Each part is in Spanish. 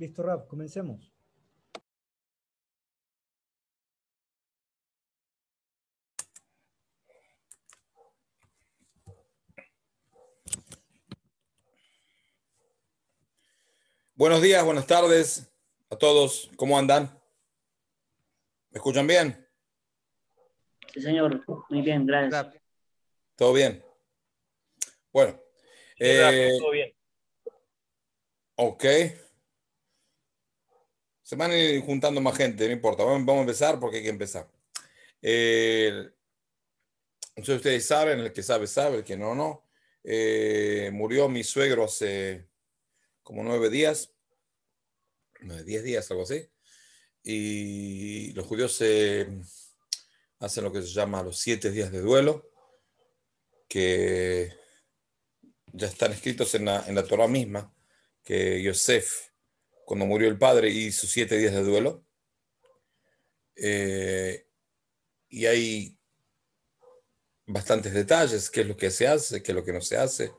Listo, Raf, comencemos. Buenos días, buenas tardes a todos. ¿Cómo andan? ¿Me escuchan bien? Sí, señor. Muy bien, gracias. ¿Todo bien? Bueno. Eh, todo bien. Ok. Se van juntando más gente, no importa. Vamos, a empezar porque hay que empezar. Eh, ustedes saben, el que sabe, sabe, el que no, no. Eh, murió mi suegro hace como nueve días, nueve, diez días, algo así. Y los judíos hacen lo que se llama los siete días de duelo, que ya están escritos en la, en la Torah misma, que Yosef cuando murió el padre y sus siete días de duelo. Eh, y hay bastantes detalles, qué es lo que se hace, qué es lo que no se hace.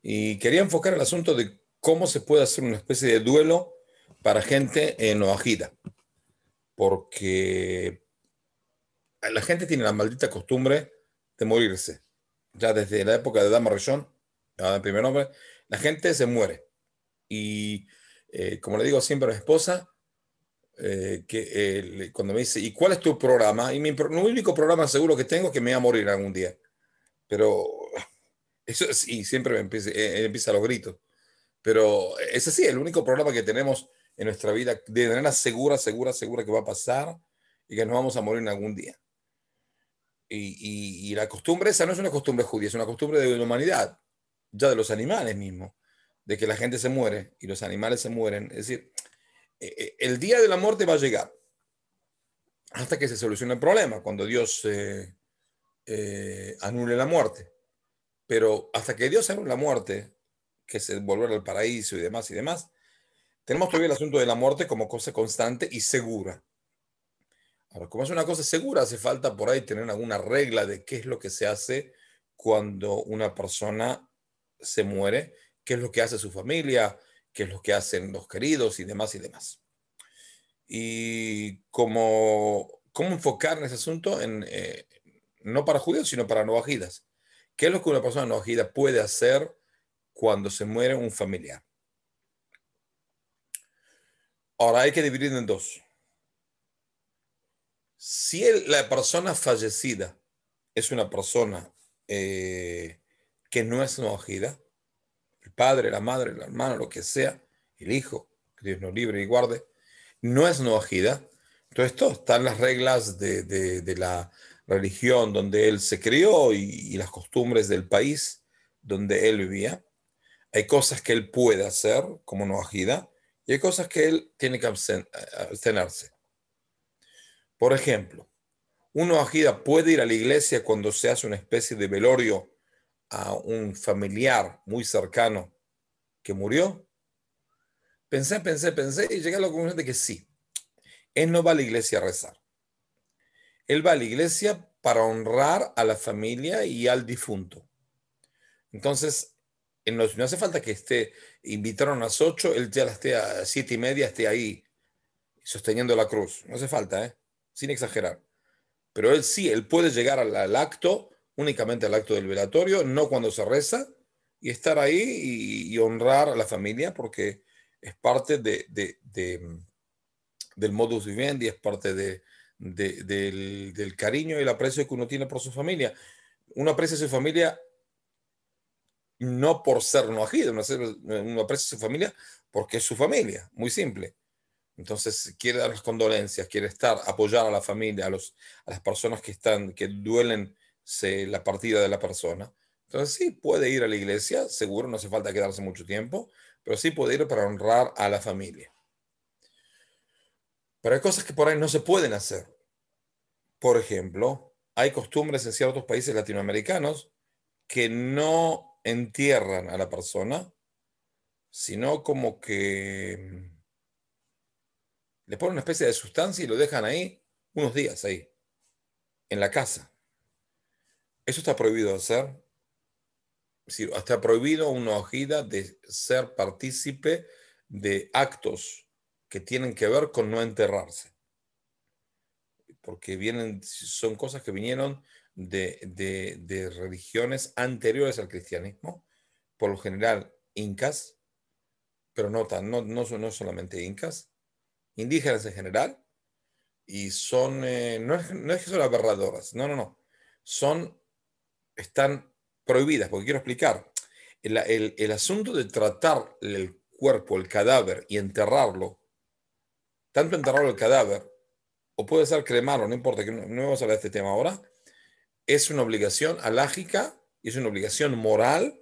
Y quería enfocar el asunto de cómo se puede hacer una especie de duelo para gente en Oaxaca. Porque la gente tiene la maldita costumbre de morirse. Ya desde la época de Dama Rellón, el primer nombre, la gente se muere. Y eh, como le digo siempre a mi esposa, eh, que eh, cuando me dice, ¿y cuál es tu programa? Y mi, único programa seguro que tengo es que me voy a morir algún día. Pero eso sí, siempre me empieza, a los gritos. Pero ese sí, el único programa que tenemos en nuestra vida de manera segura, segura, segura que va a pasar y que nos vamos a morir algún día. Y, la costumbre esa no es una costumbre judía, es una costumbre de la humanidad, ya de los animales mismos de que la gente se muere y los animales se mueren. Es decir, e, e, el día de la muerte va a llegar hasta que se solucione el problema, cuando Dios eh, eh, anule la muerte. Pero hasta que Dios anule la muerte, que se volver al paraíso y demás y demás, tenemos todavía el asunto de la muerte como cosa constante y segura. Ahora, como es una cosa segura, hace falta por ahí tener alguna regla de qué es lo que se hace cuando una persona se muere qué es lo que hace su familia, qué es lo que hacen los queridos y demás y demás. Y cómo, cómo enfocar en ese asunto, en, eh, no para judíos, sino para no agidas. ¿Qué es lo que una persona no agida puede hacer cuando se muere un familiar? Ahora hay que dividir en dos. Si la persona fallecida es una persona eh, que no es no agida, padre, la madre, la hermana, lo que sea, el hijo, que Dios nos libre y guarde, no es noajida. Entonces, está están las reglas de, la religión donde él se crió y, las costumbres del país donde él vivía. Hay cosas que él puede hacer como noajida y hay cosas que él tiene que abstenerse. Por ejemplo, un noajida puede ir a la iglesia cuando se hace una especie de velorio a un familiar muy cercano que murió? Pensé, pensé, pensé y llegué a la conclusión de que sí. Él no va a la iglesia a rezar. Él va a la iglesia para honrar a la familia y al difunto. Entonces, en no, no hace falta que esté, invitaron a las ocho, él ya esté a siete y media, esté ahí sosteniendo la cruz. No hace falta, ¿eh? sin exagerar. Pero él sí, él puede llegar al acto únicamente al acto del velatorio, no cuando se reza, y estar ahí y, honrar a la familia porque es parte de, de del modus vivendi, es parte del, cariño y el aprecio que uno tiene por su familia. Uno aprecia su familia no por ser no agido uno, aprecia su familia porque es su familia, muy simple. Entonces quiere dar las condolencias, quiere estar, apoyar a la familia, a, a las personas que están, que duelen la partida de la persona. Entonces sí, puede ir a la iglesia, seguro, no hace falta quedarse mucho tiempo, pero sí puede ir para honrar a la familia. Pero hay cosas que por ahí no se pueden hacer. Por ejemplo, hay costumbres en ciertos países latinoamericanos que no entierran a la persona, sino como que mm, le ponen una especie de sustancia y lo dejan ahí unos días ahí, en la casa. Eso está prohibido hacer. está prohibido una ojida de ser partícipe de actos que tienen que ver con no enterrarse. Porque vienen, son cosas que vinieron de, religiones anteriores al cristianismo, por lo general incas, pero no, tan, no, solamente incas, indígenas en general, y son, eh, no, es, no es que son aberradoras, no, no, no, son están prohibidas, porque quiero explicar, el, asunto de tratar el cuerpo, el cadáver y enterrarlo, tanto enterrar el cadáver, o puede ser cremarlo, no importa, que no, vamos a hablar de este tema ahora, es una obligación alágica y es una obligación moral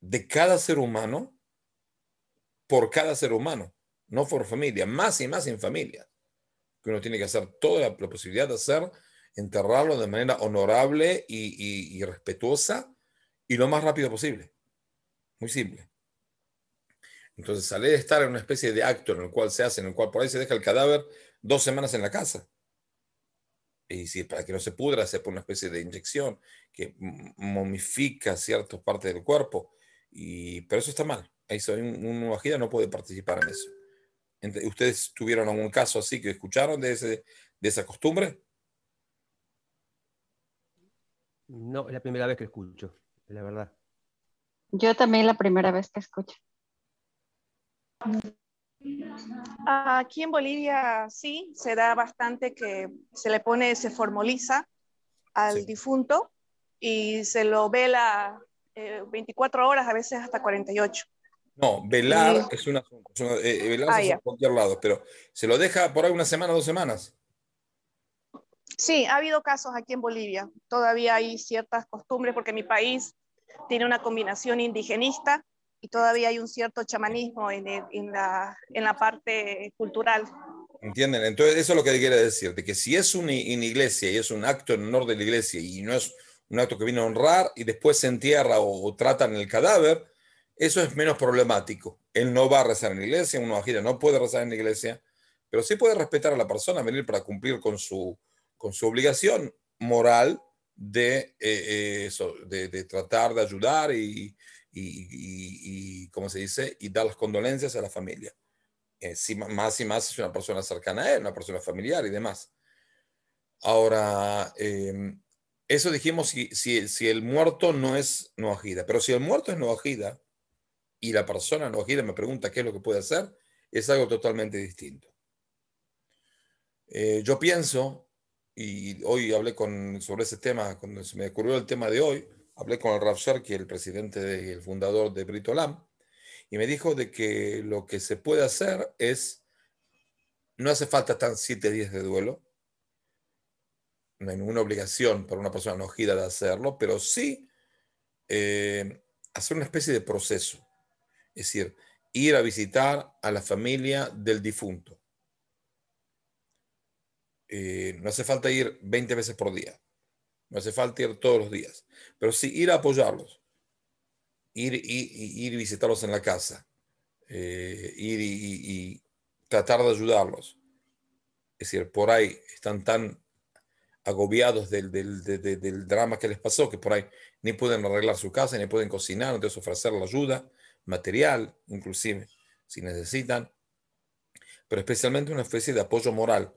de cada ser humano por cada ser humano, no por familia, más y más en familia, que uno tiene que hacer toda la posibilidad de hacer enterrarlo de manera honorable y, respetuosa y lo más rápido posible. Muy simple. Entonces, sale de estar en una especie de acto en el cual se hace, en el cual por ahí se deja el cadáver dos semanas en la casa. Y si para que no se pudra, se pone una especie de inyección que momifica ciertas partes del cuerpo. Y, pero eso está mal. hay un, un que no puede participar en eso. ¿Ustedes tuvieron algún caso así que escucharon de, ese, de esa costumbre? No, es la primera vez que escucho, la verdad. Yo también la primera vez que escucho. Aquí en Bolivia sí, se da bastante que se le pone, se formaliza al difunto y se lo vela 24 eh, horas, a veces hasta 48. No, velar es un asunto, una, eh, eh, ah, lado, pero se lo deja por ahí una semana, dos semanas. Sí, ha habido casos aquí en Bolivia. Todavía hay ciertas costumbres porque mi país tiene una combinación indigenista y todavía hay un cierto chamanismo en, la, parte cultural. ¿Entienden? Entonces, eso es lo que quiere decir, de que si es una, iglesia y es un acto en honor de la iglesia y no es un acto que viene a honrar y después se entierra o, tratan el cadáver, eso es menos problemático. Él no va a rezar en la iglesia, uno gira, no puede rezar en la iglesia, pero sí puede respetar a la persona, venir para cumplir con su, con su obligación moral eh, eh, de, de, tratar de ayudar y, y, se dice? Y dar las condolencias a la familia. Eh, más y más es una persona cercana a él, una persona familiar y demás. Ahora, em, eso dijimos si, el muerto no es no agida. pero si el muerto es no agida y la persona no agida me pregunta qué es lo que puede hacer, es algo totalmente distinto. yo pienso y hoy hablé con, sobre ese tema, cuando se me ocurrió el tema de hoy, hablé con el Rav Sharkey, el presidente y el fundador de Britolam, y me dijo de que lo que se puede hacer es, no hace falta tan siete días de duelo, no hay ninguna obligación para una persona enojida de hacerlo, pero sí eh, hacer una especie de proceso, es decir, ir a visitar a la familia del difunto eh, no hace falta ir 20 veces por día. No hace falta ir todos los días. Pero sí ir a apoyarlos. Ir, y visitarlos en la casa. Eh, ir y, tratar de ayudarlos. Es decir, por ahí están tan agobiados del, drama que les pasó que por ahí ni pueden arreglar su casa, ni pueden cocinar, entonces ofrecer la ayuda material, inclusive, si necesitan, pero especialmente una especie de apoyo moral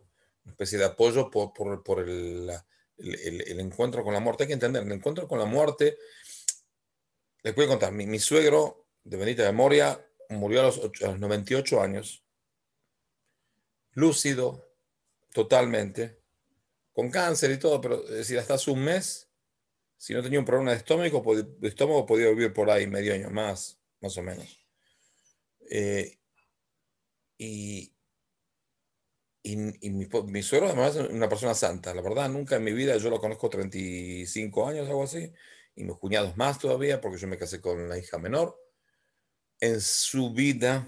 especie de apoyo por, por, el, el, encuentro con la muerte. Hay que entender, el encuentro con la muerte, les voy a contar, mi, suegro de bendita memoria, murió a los, 98 años, lúcido totalmente, con cáncer y todo, pero decir, hasta hace un mes, si no tenía un problema de estómago, estómago podía vivir por ahí medio año más, más o menos. Eh, y, y, mi, suegro además es una persona santa. La verdad, nunca en mi vida, yo lo conozco 35 años, o algo así, y mis cuñados más todavía, porque yo me casé con la hija menor. En su vida,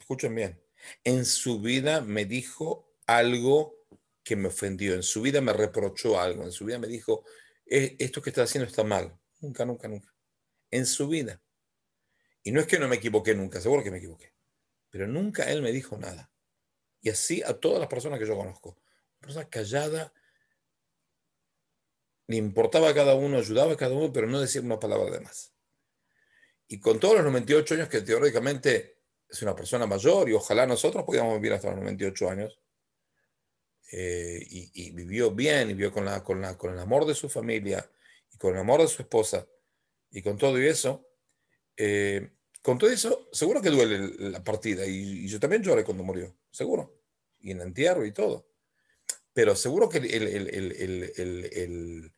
escuchen bien, en su vida me dijo algo que me ofendió, en su vida me reprochó algo, en su vida me dijo, e, esto que está haciendo está mal. Nunca, nunca, nunca. En su vida. Y no es que no me equivoqué nunca, seguro que me equivoqué, pero nunca él me dijo nada y así a todas las personas que yo conozco. Una persona callada, le importaba a cada uno, ayudaba a cada uno, pero no decía una palabra de más. Y con todos los 98 años que teóricamente es una persona mayor y ojalá nosotros podamos vivir hasta los 98 años, eh, y, vivió bien, y vivió con, la, con, el amor de su familia, y con el amor de su esposa, y con todo y eso, eh, con todo eso, seguro que duele la partida, y yo también lloré cuando murió seguro, y en entierro y todo. Pero seguro que el, el,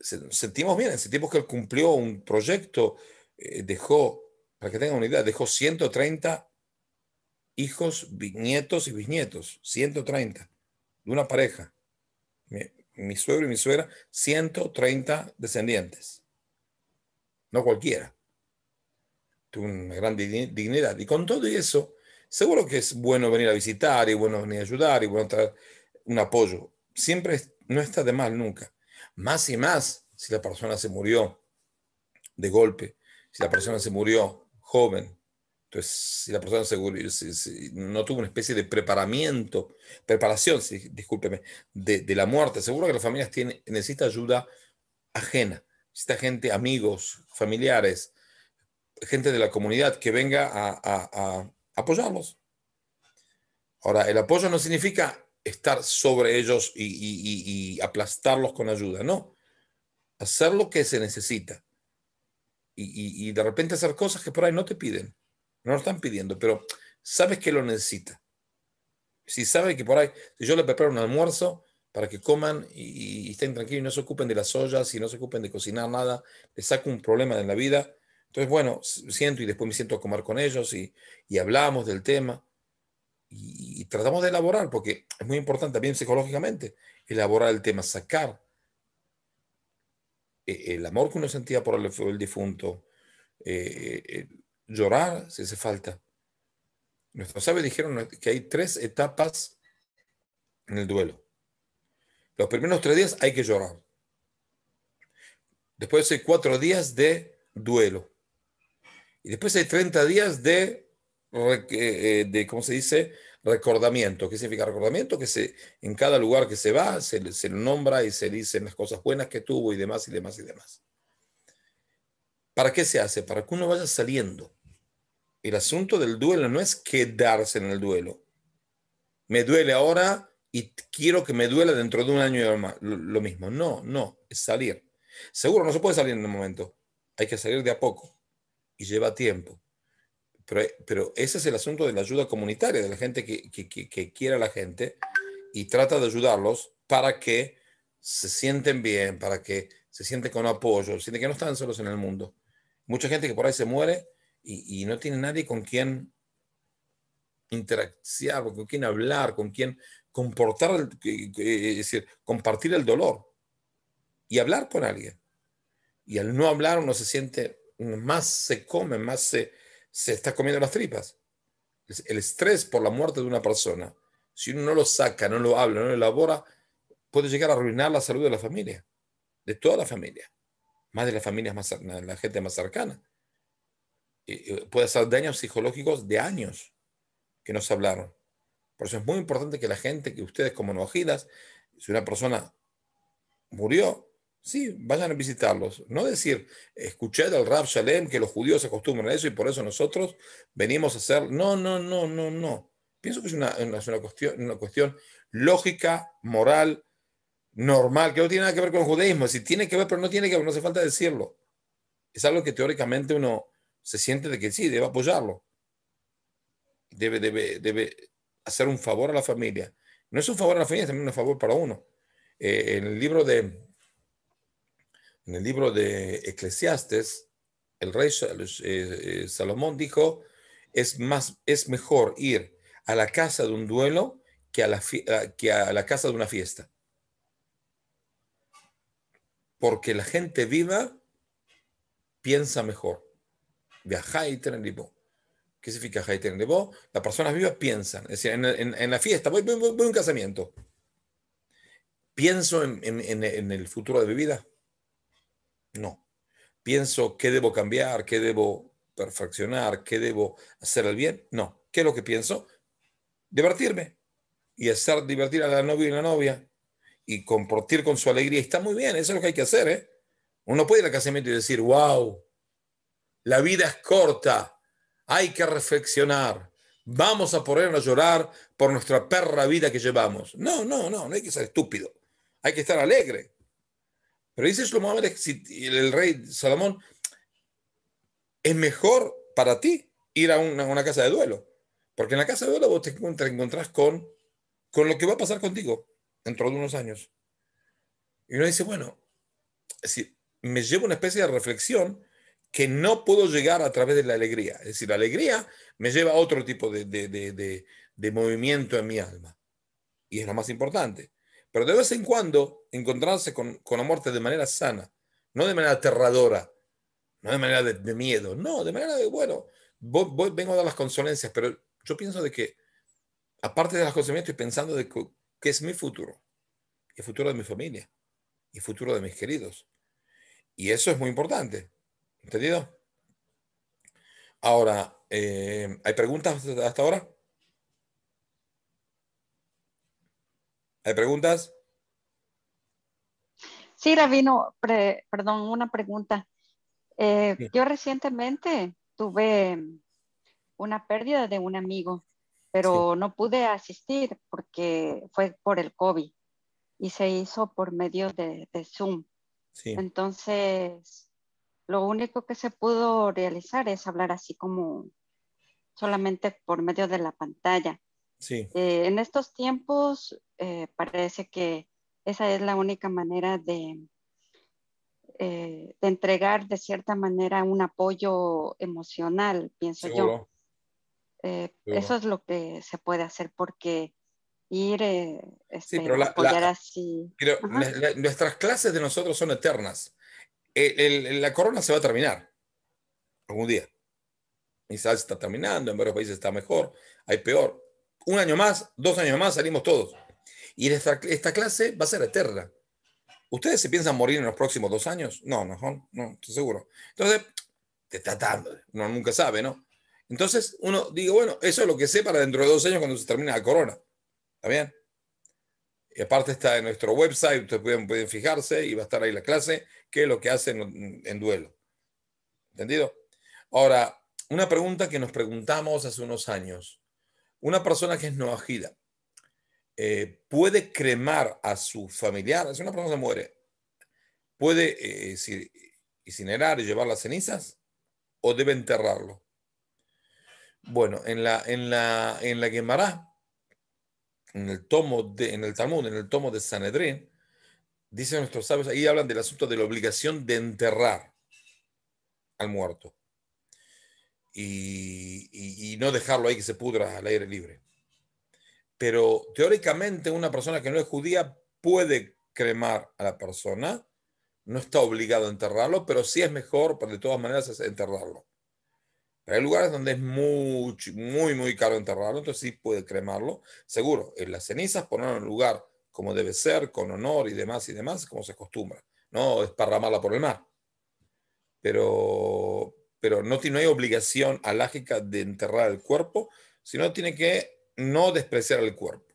sentimos bien, sentimos que él cumplió un proyecto, eh, dejó, para que tengan una idea, dejó 130 hijos, nietos y bisnietos, 130, de una pareja. Mi, suegro y mi suegra, 130 descendientes. No cualquiera. Tuvo una gran dignidad. Y con todo eso, seguro que es bueno venir a visitar y bueno venir a ayudar y bueno traer un apoyo. Siempre no está de mal nunca. Más y más si la persona se murió de golpe, si la persona se murió joven, entonces si la persona no tuvo una especie de preparamiento, preparación, discúlpeme, de, la muerte, seguro que las familias necesitan necesita ayuda ajena, necesita gente, amigos, familiares, gente de la comunidad que venga a apoyarlos. Ahora, el apoyo no significa estar sobre ellos y, aplastarlos con ayuda, no. Hacer lo que se necesita. Y, de repente hacer cosas que por ahí no te piden, no lo están pidiendo, pero sabes que lo necesita. Si sabes que por ahí, si yo le preparo un almuerzo para que coman y, estén tranquilos y no se ocupen de las ollas y no se ocupen de cocinar nada, les saco un problema de la vida, entonces, bueno, siento y después me siento a comer con ellos y, y hablamos del tema y, tratamos de elaborar, porque es muy importante también psicológicamente elaborar el tema, sacar e-, el amor que uno sentía por el, difunto, eh, eh, llorar si hace falta. Nuestros sabios dijeron que hay tres etapas en el duelo. Los primeros tres días hay que llorar. Después hay cuatro días de duelo. Y después hay 30 días de, eh, de ¿cómo se dice? Recordamiento. ¿Qué significa recordamiento? Que se, en cada lugar que se va, se, se lo nombra y se dicen las cosas buenas que tuvo y demás y demás y demás. ¿Para qué se hace? Para que uno vaya saliendo. El asunto del duelo no es quedarse en el duelo. Me duele ahora y quiero que me duela dentro de un año y más. Lo mismo. No, no, es salir. Seguro no se puede salir en un momento. Hay que salir de a poco lleva tiempo. Eh, pero, ese es el asunto de la ayuda comunitaria, de la gente que, quiere a la gente y trata de ayudarlos para que se sienten bien, para que se sienten con apoyo, sienten que no están solos en el mundo. Mucha gente que por ahí se muere y, no tiene nadie con quien interactuar, con quien hablar, con quien comportar, decir, compartir el dolor y hablar con alguien. Y al no hablar uno se siente más se come, más se, está comiendo las tripas. El estrés por la muerte de una persona, si uno no lo saca, no lo habla, no lo elabora, puede llegar a arruinar la salud de la familia, de toda la familia, más de las familias más, la gente más cercana. puede hacer daños psicológicos de años que no se hablaron. Por eso es muy importante que la gente, que ustedes como noagidas, si una persona murió, Sí, vayan a visitarlos. No decir, escuché del Rab Shalem que los judíos se acostumbran a eso y por eso nosotros venimos a hacer. No, no, no, no, no. Pienso que es una, cuestión, una cuestión lógica, moral, normal, que no tiene nada que ver con el judaísmo. Si tiene que ver, pero no tiene que no hace falta decirlo. Es algo que teóricamente uno se siente de que sí, debe apoyarlo. Debe, debe, hacer un favor a la familia. No es un favor a la familia, es también un favor para uno. Eh, en el libro de en el libro de Eclesiastes, el rey eh, eh, Salomón dijo, es, más, es mejor ir a la casa de un duelo que a la, que a la casa de una fiesta. Porque la gente viva piensa mejor. ¿Qué significa Las personas vivas piensan. Es decir, en, la fiesta, voy, a un casamiento. Pienso en el futuro de mi vida no. Pienso qué debo cambiar, qué debo perfeccionar, qué debo hacer el bien. No. ¿Qué es lo que pienso? Divertirme y hacer divertir a la novia y la novia y compartir con su alegría. Está muy bien, eso es lo que hay que hacer. ¿eh? Uno puede ir al casamiento y decir, wow, la vida es corta, hay que reflexionar, vamos a ponernos a llorar por nuestra perra vida que llevamos. No, no, no, no hay que ser estúpido, hay que estar alegre. Pero dice Shlomo Amelech, el rey Salomón, es mejor para ti ir a una, casa de duelo. Porque en la casa de duelo vos te, te encontrás con, lo que va a pasar contigo dentro de unos años. Y uno dice, bueno, decir me lleva una especie de reflexión que no puedo llegar a través de la alegría. Es decir, la alegría me lleva a otro tipo de movimiento en mi alma. Y es lo más importante. Pero de vez en cuando encontrarse con, con la muerte de manera sana, no de manera aterradora, no de manera de, miedo, no, de manera de, bueno, voy, vengo a dar las consolencias, pero yo pienso de que, aparte de las consolencias, estoy pensando de que, es mi futuro, el futuro de mi familia, y futuro de mis queridos. Y eso es muy importante, ¿entendido? Ahora, eh, ¿hay preguntas hasta ahora? ¿Hay preguntas? Sí, Rabino, perdón, una pregunta. Eh, yo recientemente tuve una pérdida de un amigo, pero no pude asistir porque fue por el COVID y se hizo por medio de, Zoom. Entonces, lo único que se pudo realizar es hablar así como solamente por medio de la pantalla. Eh, en estos tiempos eh, parece que esa es la única manera de, eh, de entregar de cierta manera un apoyo emocional, pienso yo. eso es lo que se puede hacer porque ir este, sí, apoyar así. Pero nuestras clases de nosotros son eternas. la corona se va a terminar algún día. Quizás está terminando, en varios países está mejor, hay peor un año más, dos años más, salimos todos. Y esta, clase va a ser eterna. ¿Ustedes se piensan morir en los próximos dos años? No, no, no, estoy seguro. Entonces, te está dando, uno nunca sabe, ¿no? Entonces, uno digo, bueno, eso es lo que sé para dentro de dos años cuando se termina la corona. ¿Está bien? Y aparte está en nuestro website, ustedes pueden, pueden fijarse y va a estar ahí la clase, que es lo que hacen en duelo. ¿Entendido? Ahora, una pregunta que nos preguntamos hace unos años. Una persona que es no agida eh, puede cremar a su familiar. Si una persona muere, puede eh, eh, incinerar y llevar las cenizas o debe enterrarlo. Bueno, en la, en la, en en el tomo en el Talmud, en el tomo de Sanedrín, dicen nuestros sabios, ahí hablan del asunto de la obligación de enterrar al muerto y, no dejarlo ahí que se pudra al aire libre. Pero teóricamente una persona que no es judía puede cremar a la persona, no está obligado a enterrarlo, pero sí es mejor, de todas maneras, enterrarlo. hay lugares donde es muy, muy, muy caro enterrarlo, entonces sí puede cremarlo. Seguro, en las cenizas ponerlo en un lugar como debe ser, con honor y demás y demás, como se acostumbra. No esparramarla por el mar. Pero, pero no, no hay obligación alágica de enterrar el cuerpo, sino tiene que no despreciar el cuerpo.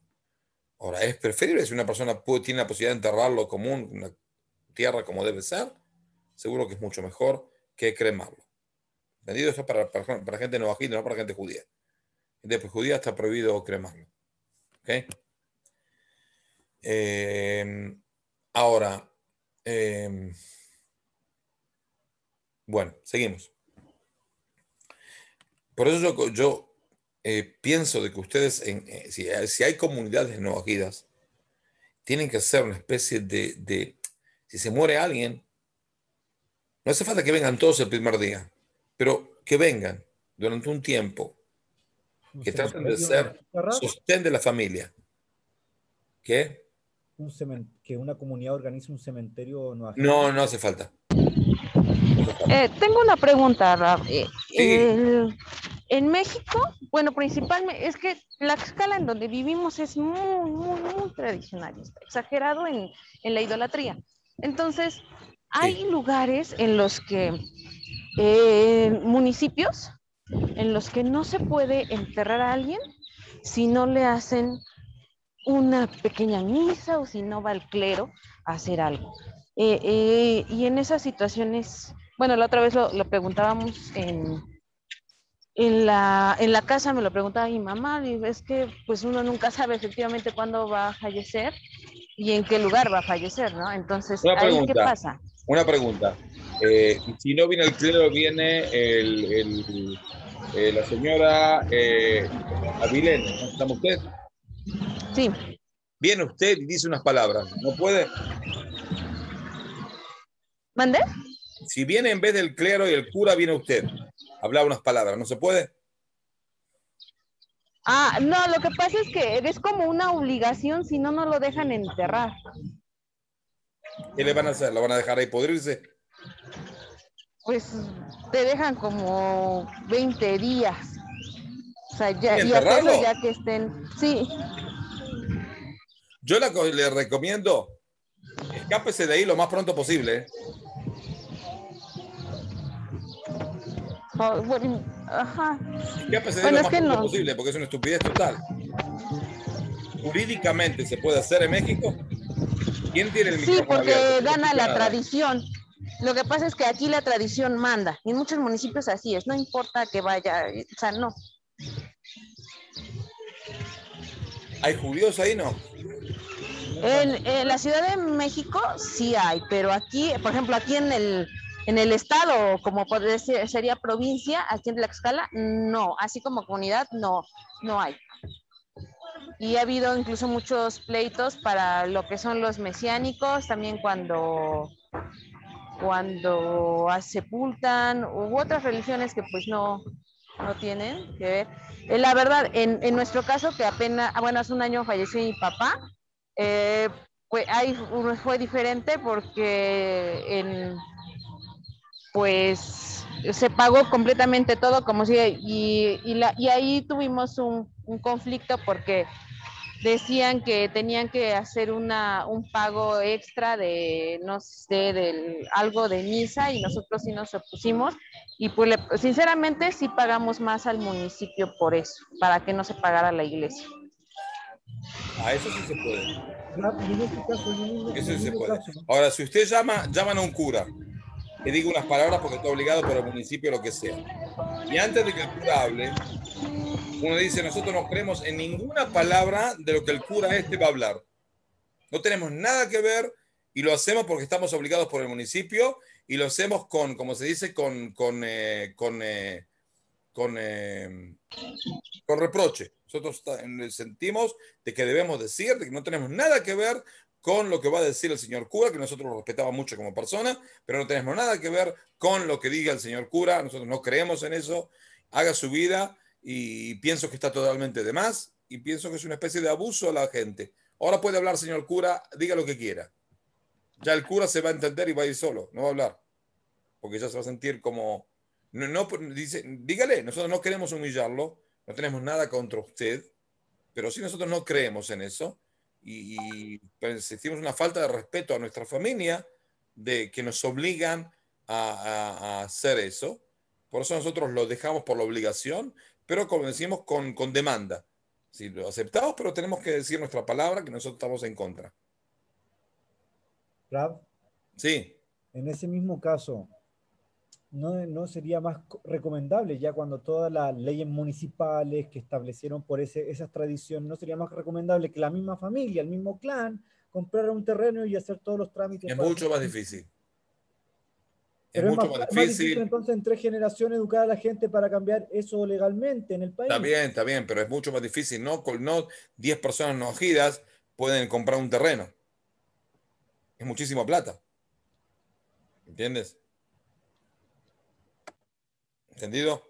Ahora, es preferible si una persona tiene la posibilidad de enterrarlo como una tierra como debe ser, seguro que es mucho mejor que cremarlo. ¿Entendido? eso es para, para, gente no no para gente judía. Después pues judía está prohibido cremarlo. Em, ahora, em, bueno, seguimos. Por eso yo, eh, pienso de que ustedes, eh, si, hay comunidades agidas, tienen que hacer una especie de, si se muere alguien, no hace falta que vengan todos el primer día, pero que vengan durante un tiempo, que traten de ser sostén de la familia. ¿Qué? que una comunidad organice un cementerio No, no hace falta. Eh, tengo una pregunta, en México, bueno, principalmente es que la escala en donde vivimos es muy, muy, muy tradicionalista, exagerado en, la idolatría. Entonces, hay lugares en los que, eh, municipios, en los que no se puede enterrar a alguien si no le hacen una pequeña misa o si no va el clero a hacer algo. Eh, eh, y en esas situaciones, bueno, la otra vez lo preguntábamos en en la, en la casa me lo preguntaba mi mamá, y es que pues uno nunca sabe efectivamente cuándo va a fallecer y en qué lugar va a fallecer, ¿no? Entonces, una pregunta, ¿qué pasa? Una pregunta. Eh, si no viene el clero, viene eh, la señora eh, ¿estamos usted? Sí. Viene usted y dice unas palabras, ¿no puede? ¿Mandé? Si viene en vez del clero y el cura, viene usted hablar unas palabras, ¿no se puede? Ah, no, lo que pasa es que es como una obligación, si no, no lo dejan enterrar. ¿Qué le van a hacer? ¿Lo van a dejar ahí podrirse? Pues te dejan como 20 días. O sea, ya, que estén. Sí. Yo le recomiendo, escápese de ahí lo más pronto posible. ¿eh? ajá. ¿Qué es posible? Porque es una estupidez total. Jurídicamente se puede hacer en México. ¿Quién tiene el Sí, porque gana la tradición. Lo que pasa es que aquí la tradición manda. Y en muchos municipios así es. No importa que vaya, o sea, no. ¿Hay judíos ahí, no? En, en, la Ciudad de México sí hay, pero aquí, por ejemplo, aquí en el en el estado como podría ser, sería provincia, aquí en Tlaxcala, no, así como comunidad, no, no hay. Y ha habido incluso muchos pleitos para lo que son los mesiánicos, también cuando, cuando ah, sepultan u otras religiones que pues no, no tienen que ver. Eh, la verdad, en, en, nuestro caso, que apenas, ah, bueno, hace un año falleció mi papá, pues ahí fue diferente porque en, pues se pagó completamente todo, como si, y, y, la, y ahí tuvimos un, conflicto porque decían que tenían que hacer una, un pago extra de, no sé, del, algo de misa y nosotros sí nos opusimos y pues sinceramente sí pagamos más al municipio por eso, para que no se pagara la iglesia. A eso sí se puede. Este eso sí se puede. Ahora, si usted llama, llaman a un cura le digo unas palabras porque estoy obligado por el municipio, lo que sea. Y antes de que el cura hable, uno dice, nosotros no creemos en ninguna palabra de lo que el cura este va a hablar. No tenemos nada que ver y lo hacemos porque estamos obligados por el municipio y lo hacemos con, como se dice, con, con, eh, con, eh, eh, con reproche. Nosotros sentimos de que debemos decir, de que no tenemos nada que ver con lo que va a decir el señor cura, que nosotros lo respetamos mucho como persona, pero no tenemos nada que ver con lo que diga el señor cura, nosotros no creemos en eso, haga su vida y pienso que está totalmente de más y pienso que es una especie de abuso a la gente. Ahora puede hablar señor cura, diga lo que quiera. Ya el cura se va a entender y va a ir solo, no va a hablar, porque ya se va a sentir como... No, no dice, dígale, nosotros no queremos humillarlo, no tenemos nada contra usted, pero si nosotros no creemos en eso y, y sentimos pues, una falta de respeto a nuestra familia de que nos obligan a, hacer eso, por eso nosotros lo dejamos por la obligación, pero como decimos, con, demanda. Si lo aceptamos, pero tenemos que decir nuestra palabra que nosotros estamos en contra. Rab, sí. En ese mismo caso, no, sería más recomendable ya cuando todas las leyes municipales que establecieron por esas tradiciones, no sería más recomendable que la misma familia, el mismo clan, comprara un terreno y hacer todos los trámites. Es mucho más difícil. es, mucho más, difícil. Entonces, en tres generaciones educar a la gente para cambiar eso legalmente en el país. Está bien, está bien, pero es mucho más difícil. No, no 10 personas no pueden comprar un terreno. Es muchísima plata. ¿Entiendes? ¿Entendido?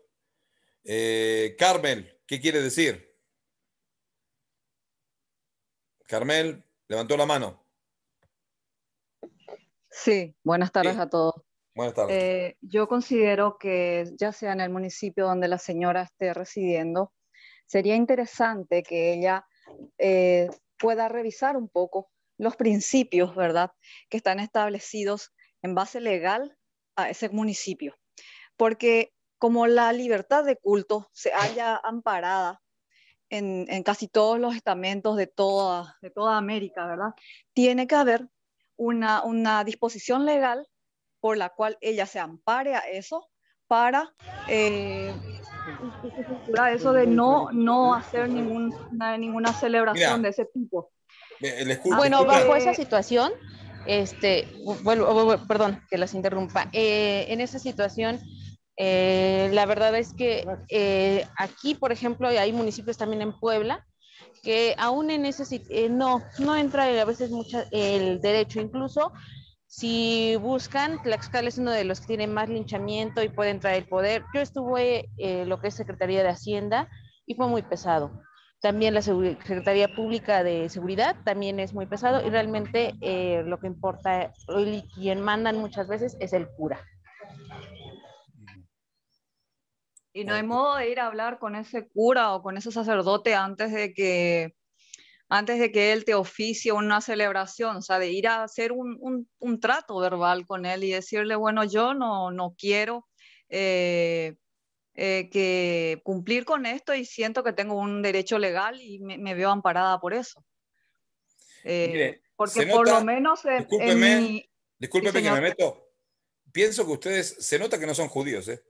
Eh, Carmel, ¿qué quiere decir? Carmel, levantó la mano. Sí, buenas tardes a todos. Buenas tardes. Eh, yo considero que ya sea en el municipio donde la señora esté residiendo, sería interesante que ella eh, pueda revisar un poco los principios, ¿verdad?, que están establecidos en base legal a ese municipio. Porque como la libertad de culto se haya amparada en, casi todos los estamentos de toda, toda América, ¿verdad? Tiene que haber una, una disposición legal por la cual ella se ampare a eso para eh, eso de no, no hacer ningún, ninguna celebración de ese tipo. bueno, bajo esa situación, este, perdón que las interrumpa, eh, en esa situación eh, la verdad es que eh, aquí, por ejemplo, hay municipios también en Puebla que aún en ese eh, no, no entra a veces mucha, el derecho, incluso si buscan, Tlaxcala es uno de los que tiene más linchamiento y puede entrar el poder. Yo estuve eh, lo que es Secretaría de Hacienda y fue muy pesado. También la Secretaría Pública de Seguridad también es muy pesado y realmente eh, lo que importa y quien mandan muchas veces es el cura. Y no ah, hay modo de ir a hablar con ese cura o con ese sacerdote antes de que, antes de que él te oficie una celebración, o sea, de ir a hacer un, un, trato verbal con él y decirle, bueno, yo no, no quiero eh, eh, que cumplir con esto y siento que tengo un derecho legal y me, veo amparada por eso. Eh, porque por lo menos... discúlpeme, que me meto. Pienso que ustedes, se nota que no son judíos, ¿eh?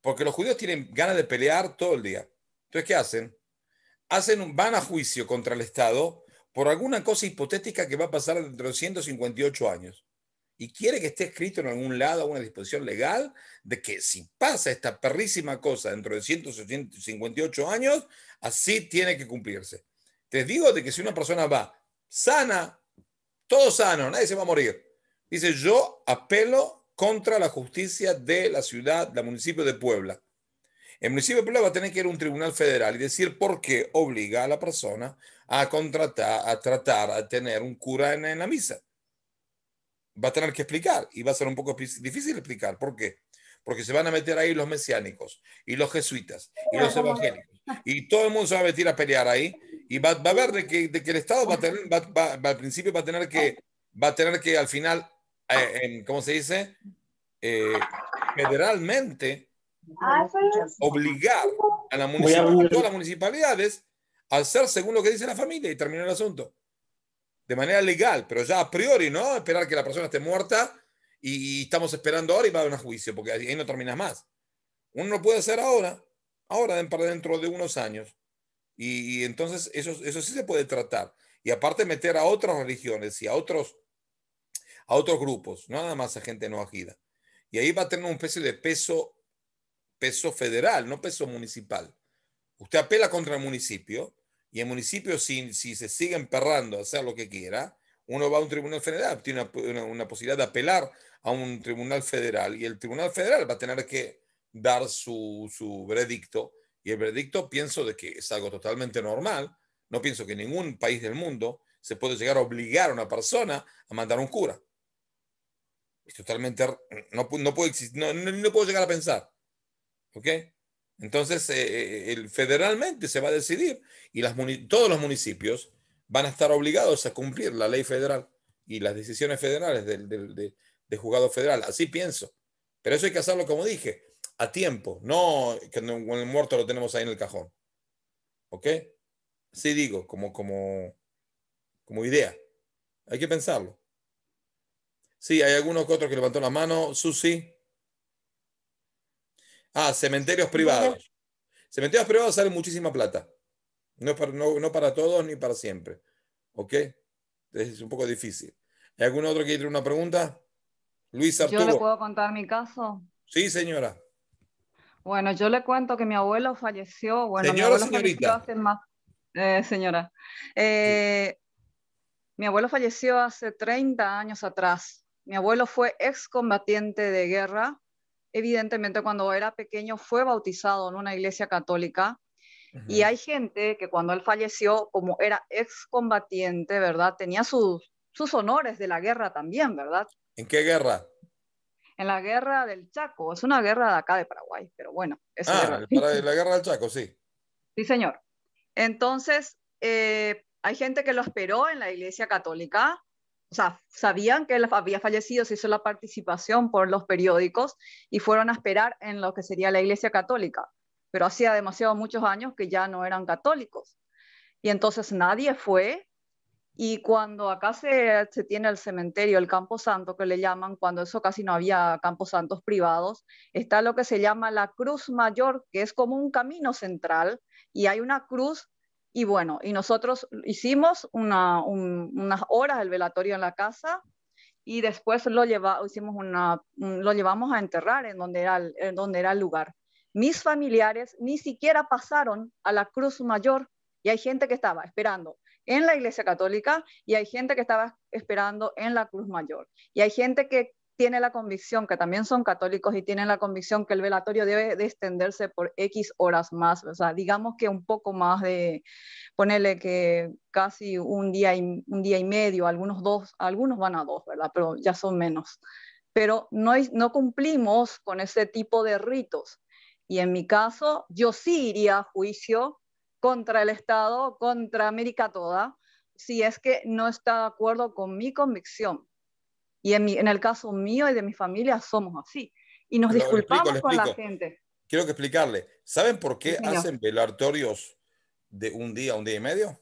Porque los judíos tienen ganas de pelear todo el día. Entonces, ¿qué hacen? hacen un, van a juicio contra el Estado por alguna cosa hipotética que va a pasar dentro de 158 años. Y quiere que esté escrito en algún lado, una disposición legal, de que si pasa esta perrísima cosa dentro de 158 años, así tiene que cumplirse. Te digo de que si una persona va sana, todo sano, nadie se va a morir, dice yo apelo contra la justicia de la ciudad, del municipio de Puebla. El municipio de Puebla va a tener que ir a un tribunal federal y decir por qué obliga a la persona a contratar, a tratar, a tener un cura en, la misa. Va a tener que explicar y va a ser un poco difícil explicar por qué. Porque se van a meter ahí los mesiánicos y los jesuitas y los evangélicos. Y todo el mundo se va a meter a pelear ahí y va, a ver de que, que, el Estado va a tener, al principio va a tener que, va a tener que al final eh, ¿cómo se dice? Eh, federalmente ah, obligar a, las municipalidades a hacer según lo que dice la familia y terminar el asunto. De manera legal, pero ya a priori, ¿no? Esperar que la persona esté muerta y, estamos esperando ahora y va a haber un juicio, porque ahí no terminas más. Uno no puede hacer ahora, ahora dentro de unos años. Y, y entonces eso, eso sí se puede tratar. Y aparte meter a otras religiones y a otros a otros grupos, no nada más a gente no agida. Y ahí va a tener una especie de peso, peso federal, no peso municipal. Usted apela contra el municipio y el municipio, si, si se sigue emperrando a hacer lo que quiera, uno va a un tribunal federal, tiene una, posibilidad de apelar a un tribunal federal y el tribunal federal va a tener que dar su, su veredicto. Y el veredicto pienso de que es algo totalmente normal. No pienso que en ningún país del mundo se puede llegar a obligar a una persona a mandar un cura totalmente, no, no puedo, no, puedo llegar a pensar. ¿Ok? Entonces, eh, eh, el, federalmente se va a decidir y todos los municipios van a estar obligados a cumplir la ley federal y las decisiones federales del, juzgado federal. Así pienso. Pero eso hay que hacerlo, como dije, a tiempo, no que con el muerto lo tenemos ahí en el cajón. ¿Ok? Sí digo, como, como, como idea. Hay que pensarlo. Sí, hay algunos que otros que levantó la mano. Susi. Ah, cementerios privados. Cementerios privados salen muchísima plata. No para, no, para todos ni para siempre. ¿Ok? Es un poco difícil. ¿Hay algún otro que tiene una pregunta? Luisa. Arturo. ¿Yo le puedo contar mi caso? Sí, señora. Bueno, yo le cuento que mi abuelo falleció. señora, señorita. Eh, señora. Eh, mi abuelo falleció hace 30 años atrás. Mi abuelo fue excombatiente de guerra. Evidentemente, cuando era pequeño fue bautizado en una iglesia católica. Y hay gente que cuando él falleció, como era excombatiente, ¿verdad? Tenía sus, sus honores de la guerra también, ¿verdad? ¿En qué guerra? En la guerra del Chaco. Es una guerra de acá de Paraguay, pero bueno. Ah, la guerra del Chaco, sí. Sí, señor. Entonces, eh, hay gente que lo esperó en la iglesia católica o sea, sabían que él había fallecido, se hizo la participación por los periódicos y fueron a esperar en lo que sería la Iglesia Católica, pero hacía demasiado muchos años que ya no eran católicos. Y entonces nadie fue y cuando acá se, tiene el cementerio, el Campo Santo que le llaman, cuando eso casi no había campos santos privados, está lo que se llama la Cruz Mayor, que es como un camino central y hay una cruz y bueno, y nosotros hicimos unas horas el velatorio en la casa y después lo, hicimos lo llevamos a enterrar en donde, era en donde era el lugar. Mis familiares ni siquiera pasaron a la Cruz Mayor y hay gente que estaba esperando en la Iglesia Católica y hay gente que estaba esperando en la Cruz Mayor y hay gente que tiene la convicción, que también son católicos y tienen la convicción que el velatorio debe de extenderse por X horas más, o sea, digamos que un poco más de, ponerle que casi un día y, un día y medio, algunos dos, algunos van a dos, ¿verdad? Pero ya son menos. Pero no, no cumplimos con ese tipo de ritos. Y en mi caso, yo sí iría a juicio contra el Estado, contra América toda, si es que no está de acuerdo con mi convicción y en, el caso mío y de mi familia somos así. Y nos disculpamos con la gente. Quiero que explicarle. ¿Saben por qué hacen velatorios de un día, un día y medio?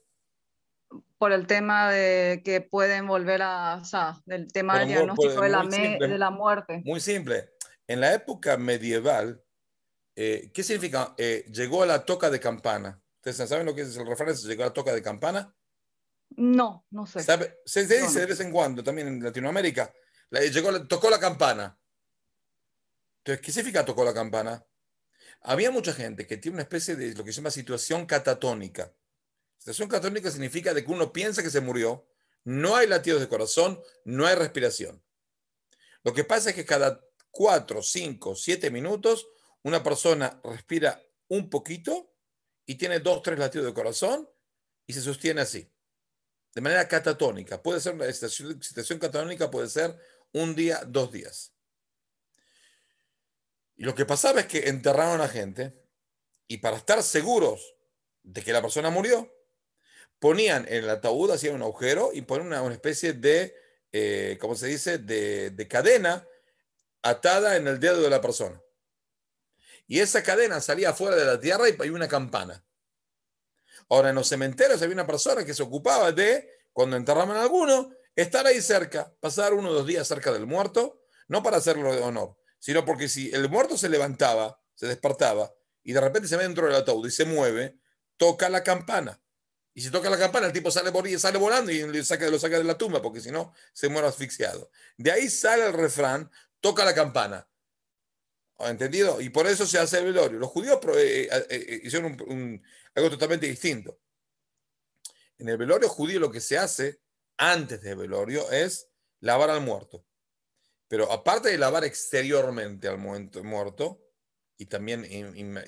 Por el tema de que pueden volver a, o sea, del tema del diagnóstico de, la de la muerte. Muy simple. En la época medieval, eh, ¿qué significa? Eh, llegó a la toca de campana. ¿Ustedes saben lo que es el refrán? Llegó a la toca de campana. No, no sé. Se, dice de vez en cuando también en Latinoamérica. llegó, tocó la campana. Entonces, ¿qué significa tocó la campana? Había mucha gente que tiene una especie de lo que se llama situación catatónica. Situación catatónica significa de que uno piensa que se murió, no hay latidos de corazón, no hay respiración. Lo que pasa es que cada cuatro, cinco, siete minutos una persona respira un poquito y tiene dos, tres latidos de corazón y se sostiene así de manera catatónica. Puede ser una excitación, catatónica, puede ser un día, dos días. Y lo que pasaba es que enterraron a la gente y para estar seguros de que la persona murió, ponían en el ataúd, hacían un agujero y ponían una, especie de, como eh, ¿cómo se dice?, de, de cadena atada en el dedo de la persona. Y esa cadena salía afuera de la tierra y hay una campana. Ahora, en los cementerios había una persona que se ocupaba de, cuando enterraban a alguno, estar ahí cerca, pasar uno o dos días cerca del muerto, no para hacerlo de honor, sino porque si el muerto se levantaba, se despertaba, y de repente se ve dentro del ataúd y se mueve, toca la campana. Y si toca la campana, el tipo sale, sale volando y saca, lo saca de la tumba, porque si no, se muere asfixiado. De ahí sale el refrán, toca la campana. ¿Entendido? Y por eso se hace el velorio. Los judíos eh, eh, eh, hicieron algo totalmente distinto. En el velorio judío lo que se hace antes del velorio es lavar al muerto. Pero aparte de lavar exteriormente al muerto y también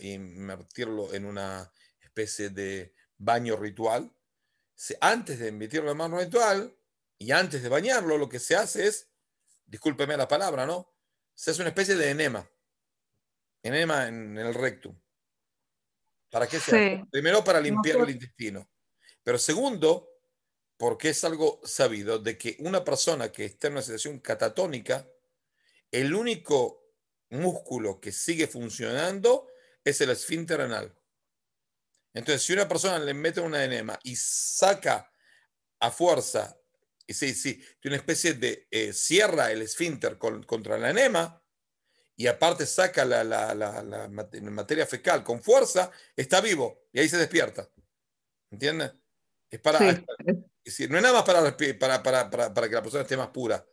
invertirlo en una especie de baño ritual, antes de invertirlo en mano ritual y antes de bañarlo, lo que se hace es, discúlpeme la palabra, ¿no? Se hace una especie de enema enema en el rectum. ¿Para qué se hace? Primero, para limpiar el intestino. Pero segundo, porque es algo sabido de que una persona que está en una situación catatónica, el único músculo que sigue funcionando es el esfínter anal. Entonces, si una persona le mete una enema y saca a fuerza, y sí, sí, una especie de eh, cierra el esfínter contra la enema, y aparte saca la, materia fecal con fuerza, está vivo y ahí se despierta. ¿Entiendes? Es para. decir, no es nada más para, para, para, para, que la persona esté más pura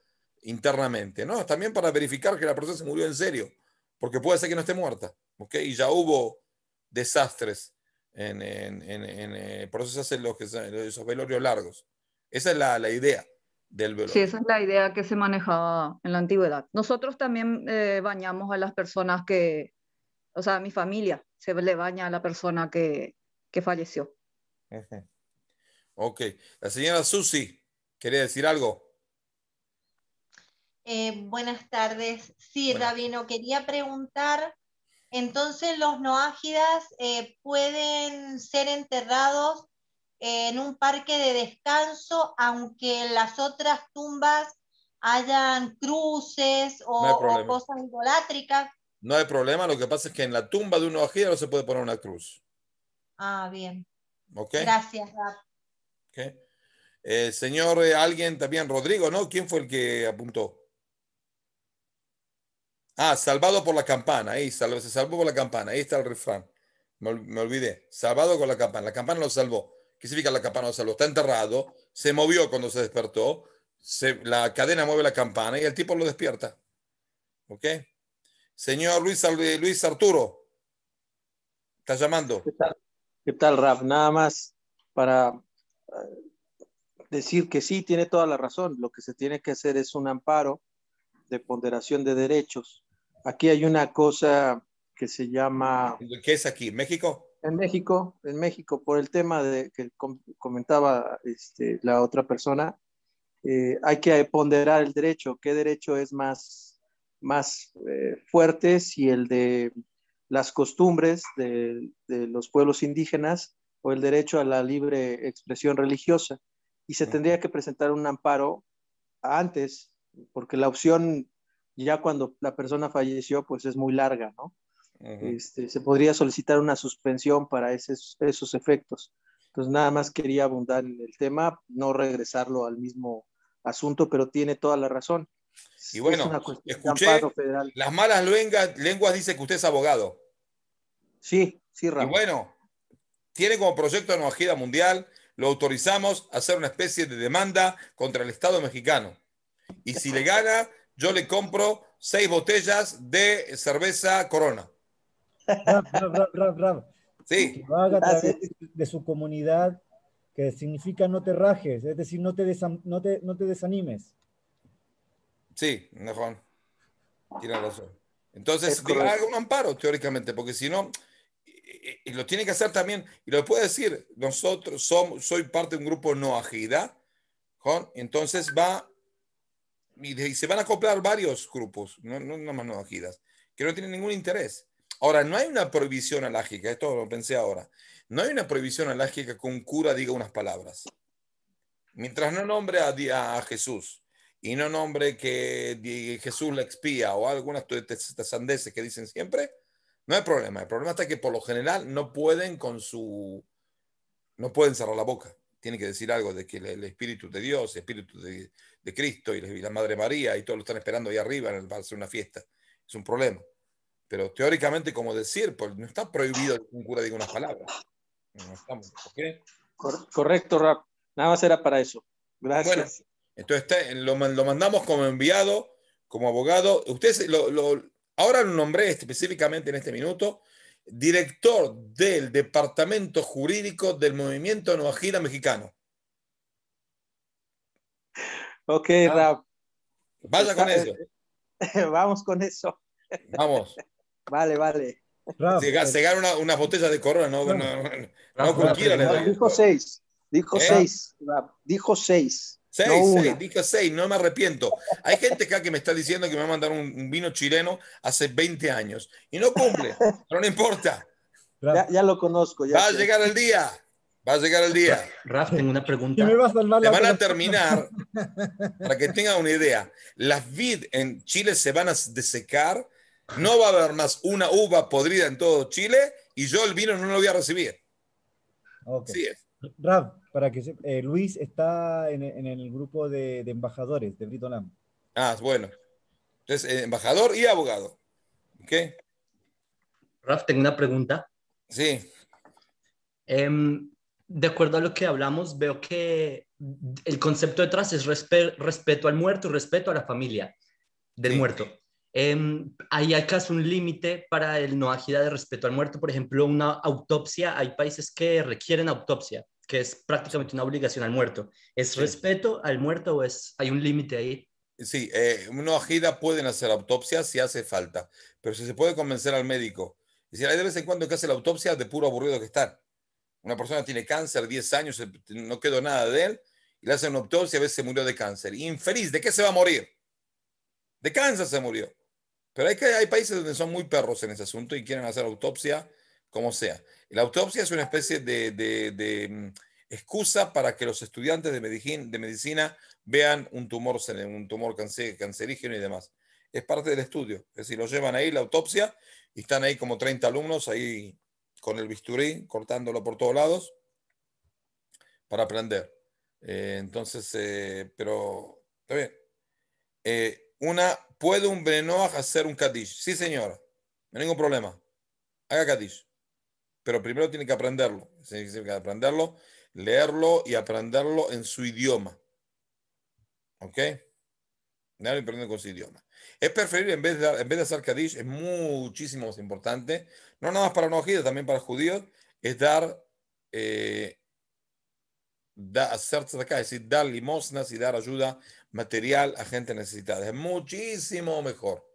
internamente, ¿no? también para verificar que la persona se murió en serio, porque puede ser que no esté muerta, okay Y ya hubo desastres en, en, en, eh, los que, esos velorios largos. Esa es la idea. Sí, esa es la idea que se manejaba en la antigüedad. Nosotros también eh, bañamos a las personas que, o sea, a mi familia se le baña a la persona que, falleció. Ok. La señora Susi, ¿quería decir algo? Eh, buenas tardes. Sí, Rabino, quería preguntar, entonces los noágidas eh, pueden ser enterrados en un parque de descanso, aunque en las otras tumbas hayan cruces o, cosas idolátricas. No hay problema, lo que pasa es que en la tumba de un ojía no se puede poner una cruz. Ah, bien. Gracias, Rap. Eh, señor, eh, alguien también, Rodrigo, ¿no? ¿Quién fue el que apuntó? Ah, salvado por la campana, ahí se salvó por la campana, ahí está el refrán. Me, me olvidé, salvado con la campana, la campana lo salvó. ¿Qué significa la campana? O sea, lo está enterrado, se movió cuando se despertó, la cadena mueve la campana y el tipo lo despierta. ¿Ok? Señor Luis, eh, Luis Arturo, está llamando. ¿Qué tal, ¿Qué tal Nada más para eh, decir que sí, tiene toda la razón. Lo que se tiene que hacer es un amparo de ponderación de derechos. Aquí hay una cosa que se llama... ¿Qué es aquí? ¿México? En México, en México, por el tema de que comentaba este, la otra persona, eh, hay que ponderar el derecho, qué derecho es más, más eh, fuerte, si el de las costumbres de, de, los pueblos indígenas o el derecho a la libre expresión religiosa. Y se tendría que presentar un amparo antes, porque la opción ya cuando la persona falleció, pues es muy larga, ¿no? Este, se podría solicitar una suspensión para esos, efectos. Entonces, nada más quería abundar en el tema, no regresarlo al mismo asunto, pero tiene toda la razón. Y bueno, escuché, las malas lenguas, lenguas dicen que usted es abogado. Sí, sí, Ramón. bueno, tiene como proyecto de gira mundial, lo autorizamos a hacer una especie de demanda contra el Estado mexicano. Y si le gana, yo le compro seis botellas de cerveza Corona. Sí. de su comunidad, que significa no te rajes, es decir, no te, no te, no te desanimes. Sí, mejor. Tiene razón. Entonces, haga ah, un amparo, teóricamente, porque si no, lo tiene que hacer también, y lo puede decir, nosotros somos, soy parte de un grupo no agida, ¿con? entonces va, y, se van a acoplar varios grupos, no, no, no más no agidas, que no tienen ningún interés. Ahora, no hay una prohibición alágica, esto lo pensé ahora, no hay una prohibición alágica que un cura diga unas palabras. Mientras no nombre a, a Jesús y no nombre que Jesús le expía o algunas sandeces que dicen siempre, no hay problema. El problema está que por lo general no pueden con su, no pueden cerrar la boca. Tienen que decir algo de que el Espíritu de Dios, el Espíritu de, de Cristo y la Madre María y todos lo están esperando ahí arriba para hacer una fiesta. Es un problema. Pero teóricamente, como decir, pues, no está prohibido que un cura diga unas palabras. correcto, Rap. Nada más era para eso. Gracias. entonces lo, mandamos como enviado, como abogado. Usted lo, ahora lo nombré específicamente en este minuto director del Departamento Jurídico del Movimiento Noajira Mexicano. Ok, ah. Rap. Vaya con eso. Eh, vamos con eso. Vamos. Vale, vale. llegar Se, eh, una, una, botella de corona, no, no, no, Dijo seis, dijo 6 ¿Eh? seis, dijo seis. Seis, no seis, dijo seis, no me arrepiento. Hay gente acá que me está diciendo que me va a mandar un vino chileno hace 20 años y no cumple, pero no importa. Ya, ya lo conozco. Ya va a llegar el día. Va a llegar el día. Raf, tengo una pregunta. Me Te van a terminar, para que tengan una idea, las vid en Chile se van a desecar no va a haber más una uva podrida en todo Chile y yo el vino no lo voy a recibir. Okay. Sí es. para que eh, Luis está en, el grupo de, embajadores de Lam. Ah, bueno. Entonces, eh, embajador y abogado. ¿Ok? Raf, tengo una pregunta. Sí. Em, de acuerdo a lo que hablamos, veo que el concepto detrás es respeto al muerto y respeto a la familia del muerto. Em, ¿Hay acaso un límite para el no agida de respeto al muerto? Por ejemplo, una autopsia, hay países que requieren autopsia, que es prácticamente una obligación al muerto. ¿Es respeto al muerto o es, hay un límite ahí? Sí, eh, no agida pueden hacer autopsia si hace falta, pero si se puede convencer al médico. Y si hay de vez en cuando que hace la autopsia de puro aburrido que está. Una persona tiene cáncer, 10 años, no quedó nada de él, y le hacen una autopsia, a veces se murió de cáncer. Infeliz, ¿de qué se va a morir? De cáncer se murió. Pero hay, que, hay países donde son muy perros en ese asunto y quieren hacer autopsia como sea. La autopsia es una especie de, mm, excusa para que los estudiantes de medicina, de medicina vean un tumor, un tumor cancerígeno y demás. Es parte del estudio. Es decir, lo llevan ahí, la autopsia, y están ahí como 30 alumnos, ahí con el bisturí, cortándolo por todos lados, para aprender. Eh, entonces, eh, pero está bien. Eh, una, puede un Benenoach hacer un Kadish. Sí, señora, no hay ningún problema. Haga Kadish. Pero primero tiene que aprenderlo. Tiene que aprenderlo, leerlo y aprenderlo en su idioma. ¿Ok? Nadie aprende con su idioma. Es preferible, en vez de, en vez de hacer Kadish, es muchísimo más importante, no nada más para los judíos, también para judíos, es dar, eh, hacer es decir, dar limosnas y dar ayuda material a gente necesitada. Es muchísimo mejor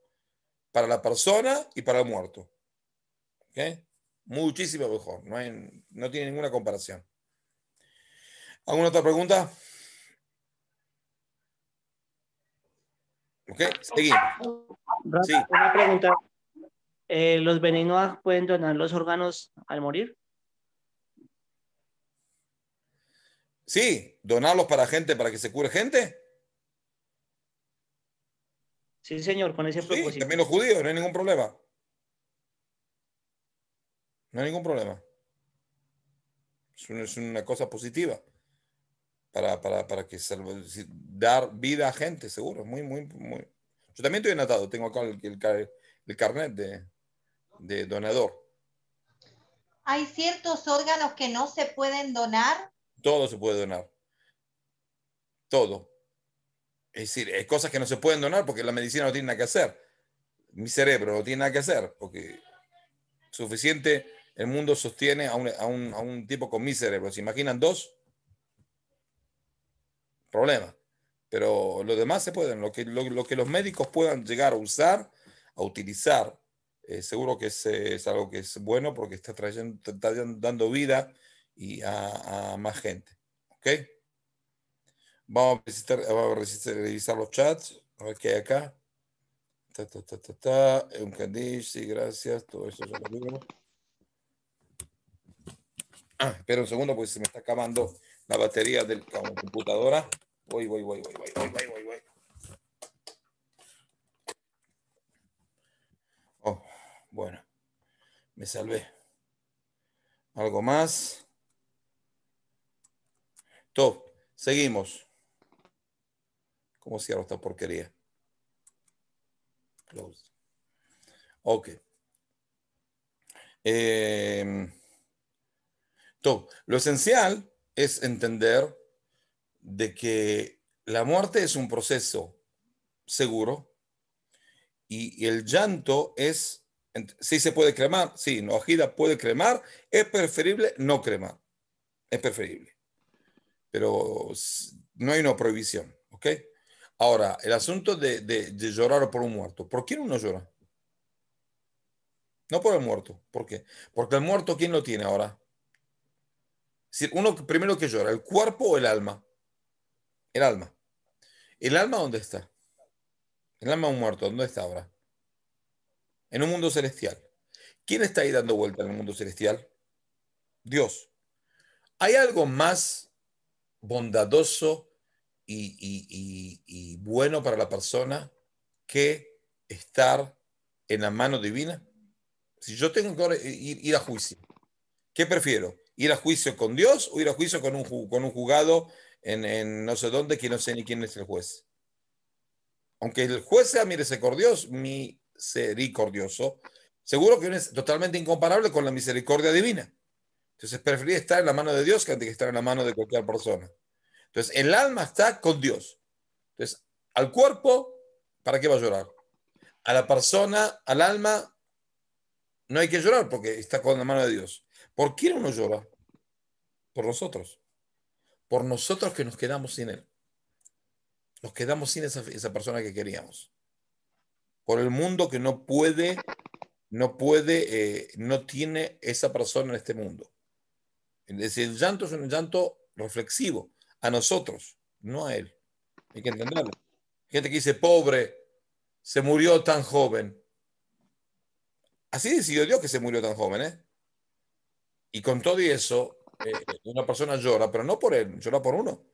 para la persona y para el muerto. Muchísimo mejor. No, hay, no tiene ninguna comparación. ¿Alguna otra pregunta? Ok, seguimos. Una pregunta. Eh, ¿Los venenoas pueden donar los órganos al morir? Sí, donarlos para gente, para que se cure gente. Sí, señor, con ese propósito. Sí, también los judíos, no hay ningún problema. No hay ningún problema. Es una, es una cosa positiva para, que salve, dar vida a gente, seguro. Muy, muy, muy. Yo también estoy enatado, tengo acá el, carnet de donador. ¿Hay ciertos órganos que no se pueden donar? Todo se puede donar. Todo. Es decir, hay cosas que no se pueden donar porque la medicina no tiene nada que hacer. Mi cerebro no tiene nada que hacer porque suficiente el mundo sostiene a un, tipo con mi cerebro. ¿Se imaginan dos? Problema. Pero lo demás se pueden. Lo que, los médicos puedan llegar a usar, a utilizar, eh, seguro que es, algo que es bueno porque está, trayendo, dando vida a, a más gente. ¿Ok? Vamos a, visitar, vamos a revisar, los chats, a ver qué hay acá. Ta, ta, ta, ta, ta. Un candish, sí, gracias. Todo eso ya lo vimos. Ah, espera un segundo, pues se me está acabando la batería de la computadora. voy, voy, voy, voy, voy, voy, voy, voy. Oh, bueno, me salvé. ¿Algo más? Top, seguimos. ¿Cómo cierro esta porquería? Close. Ok. Em, lo esencial es entender de que la muerte es un proceso seguro y, el llanto es, si se puede cremar, sí, no Ojida puede cremar, es preferible no cremar, es preferible, pero no hay una prohibición, ¿ok? Ahora, el asunto de, llorar por un muerto. ¿Por quién uno llora? No por el muerto. ¿Por qué? Porque el muerto, ¿quién lo tiene ahora? uno primero que llora, ¿el cuerpo o el alma? El alma. ¿El alma dónde está? El alma de un muerto, ¿dónde está ahora? En un mundo celestial. ¿Quién está ahí dando vuelta en el mundo celestial? Dios. ¿Hay algo más bondadoso? y, bueno para la persona que estar en la mano divina? Si yo tengo que ir, a juicio, ¿qué prefiero? ¿Ir a juicio con Dios o ir a juicio con un, con un juzgado en, no sé dónde que no sé ni quién es el juez? Aunque el juez sea misericordioso, misericordioso seguro que es totalmente incomparable con la misericordia divina. Entonces preferiría estar en la mano de Dios que antes que estar en la mano de cualquier persona. Entonces, el alma está con Dios. Entonces, al cuerpo, ¿para qué va a llorar? A la persona, al alma, no hay que llorar porque está con la mano de Dios. ¿Por quién uno llora? Por nosotros. Por nosotros que nos quedamos sin Él. Nos quedamos sin esa, persona que queríamos. Por el mundo que no puede, no puede, eh, no tiene esa persona en este mundo. Es decir, el llanto es un llanto reflexivo a nosotros, no a él. Hay que entenderlo. Gente que dice, pobre, se murió tan joven. Así decidió Dios que se murió tan joven, ¿eh? Y con todo eso, eh, una persona llora, pero no por él, llora por uno.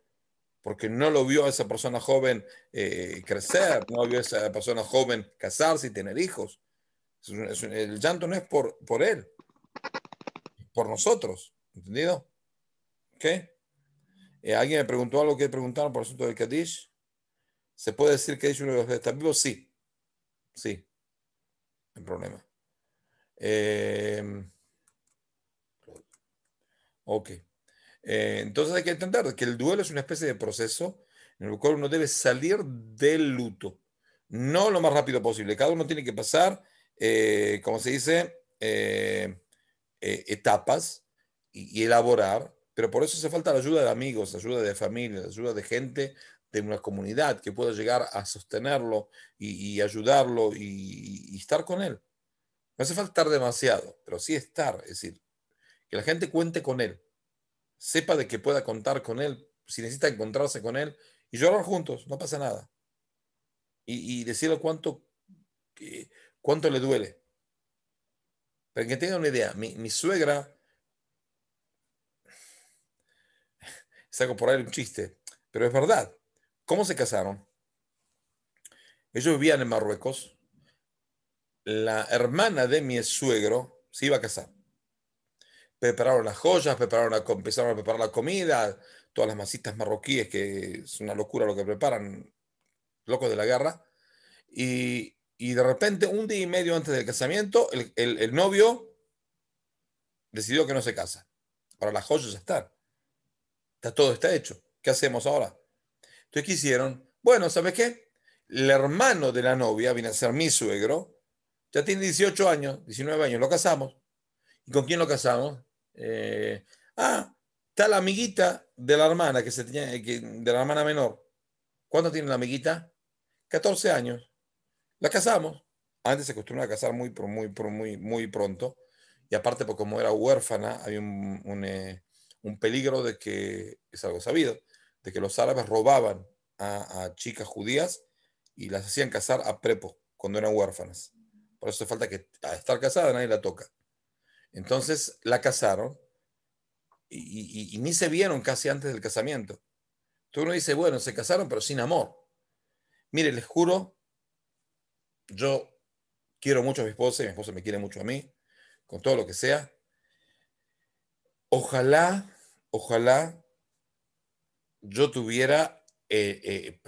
Porque no lo vio a esa persona joven eh, crecer, no vio a esa persona joven casarse y tener hijos. el llanto no es por, por él, por nosotros, ¿entendido? ¿Ok? Eh, alguien me preguntó algo que preguntaron por asunto del Kadish. ¿Se puede decir que es uno de los está vivo? Sí. Sí. El problema. Em, ok. Eh, entonces hay que entender que el duelo es una especie de proceso en el cual uno debe salir del luto. No lo más rápido posible. Cada uno tiene que pasar, eh, como se dice, etapas y elaborar pero por eso hace falta la ayuda de amigos, ayuda de familia, ayuda de gente de una comunidad que pueda llegar a sostenerlo y, ayudarlo y, estar con él. No hace falta estar demasiado, pero sí estar, es decir, que la gente cuente con él, sepa de que pueda contar con él, si necesita encontrarse con él y llorar juntos, no pasa nada. Y, decirle cuánto, eh, cuánto le duele. Para que tengan una idea, mi suegra saco por ahí un chiste, pero es verdad. ¿Cómo se casaron? Ellos vivían en Marruecos. La hermana de mi suegro se iba a casar. Prepararon las joyas, prepararon empezaron a preparar la comida, todas las masitas marroquíes, que es una locura lo que preparan, locos de la guerra. Y, de repente, un día y medio antes del casamiento, el, novio decidió que no se casa. Ahora las joyas ya están. Está todo está hecho. ¿Qué hacemos ahora? Entonces, ¿qué hicieron? Bueno, ¿sabes qué? El hermano de la novia, viene a ser mi suegro, ya tiene 18 años, 19 años, lo casamos. ¿Y con quién lo casamos? Eh, ah, está la amiguita de la hermana que se tenía, eh, de la hermana menor. ¿Cuánto tiene la amiguita? 14 años. La casamos. Antes se acostumbraba a casar muy, muy, muy, muy pronto. Y aparte, porque como era huérfana, había un, eh, un peligro de que, es algo sabido, de que los árabes robaban a, chicas judías y las hacían casar a prepo cuando eran huérfanas. Por eso falta que a estar casada nadie la toca. Entonces la casaron y, ni se vieron casi antes del casamiento. Tú uno dice, bueno, se casaron pero sin amor. Mire, les juro, yo quiero mucho a mi esposa y mi esposa me quiere mucho a mí, con todo lo que sea, Ojalá, ojalá yo tuviera, eh, eh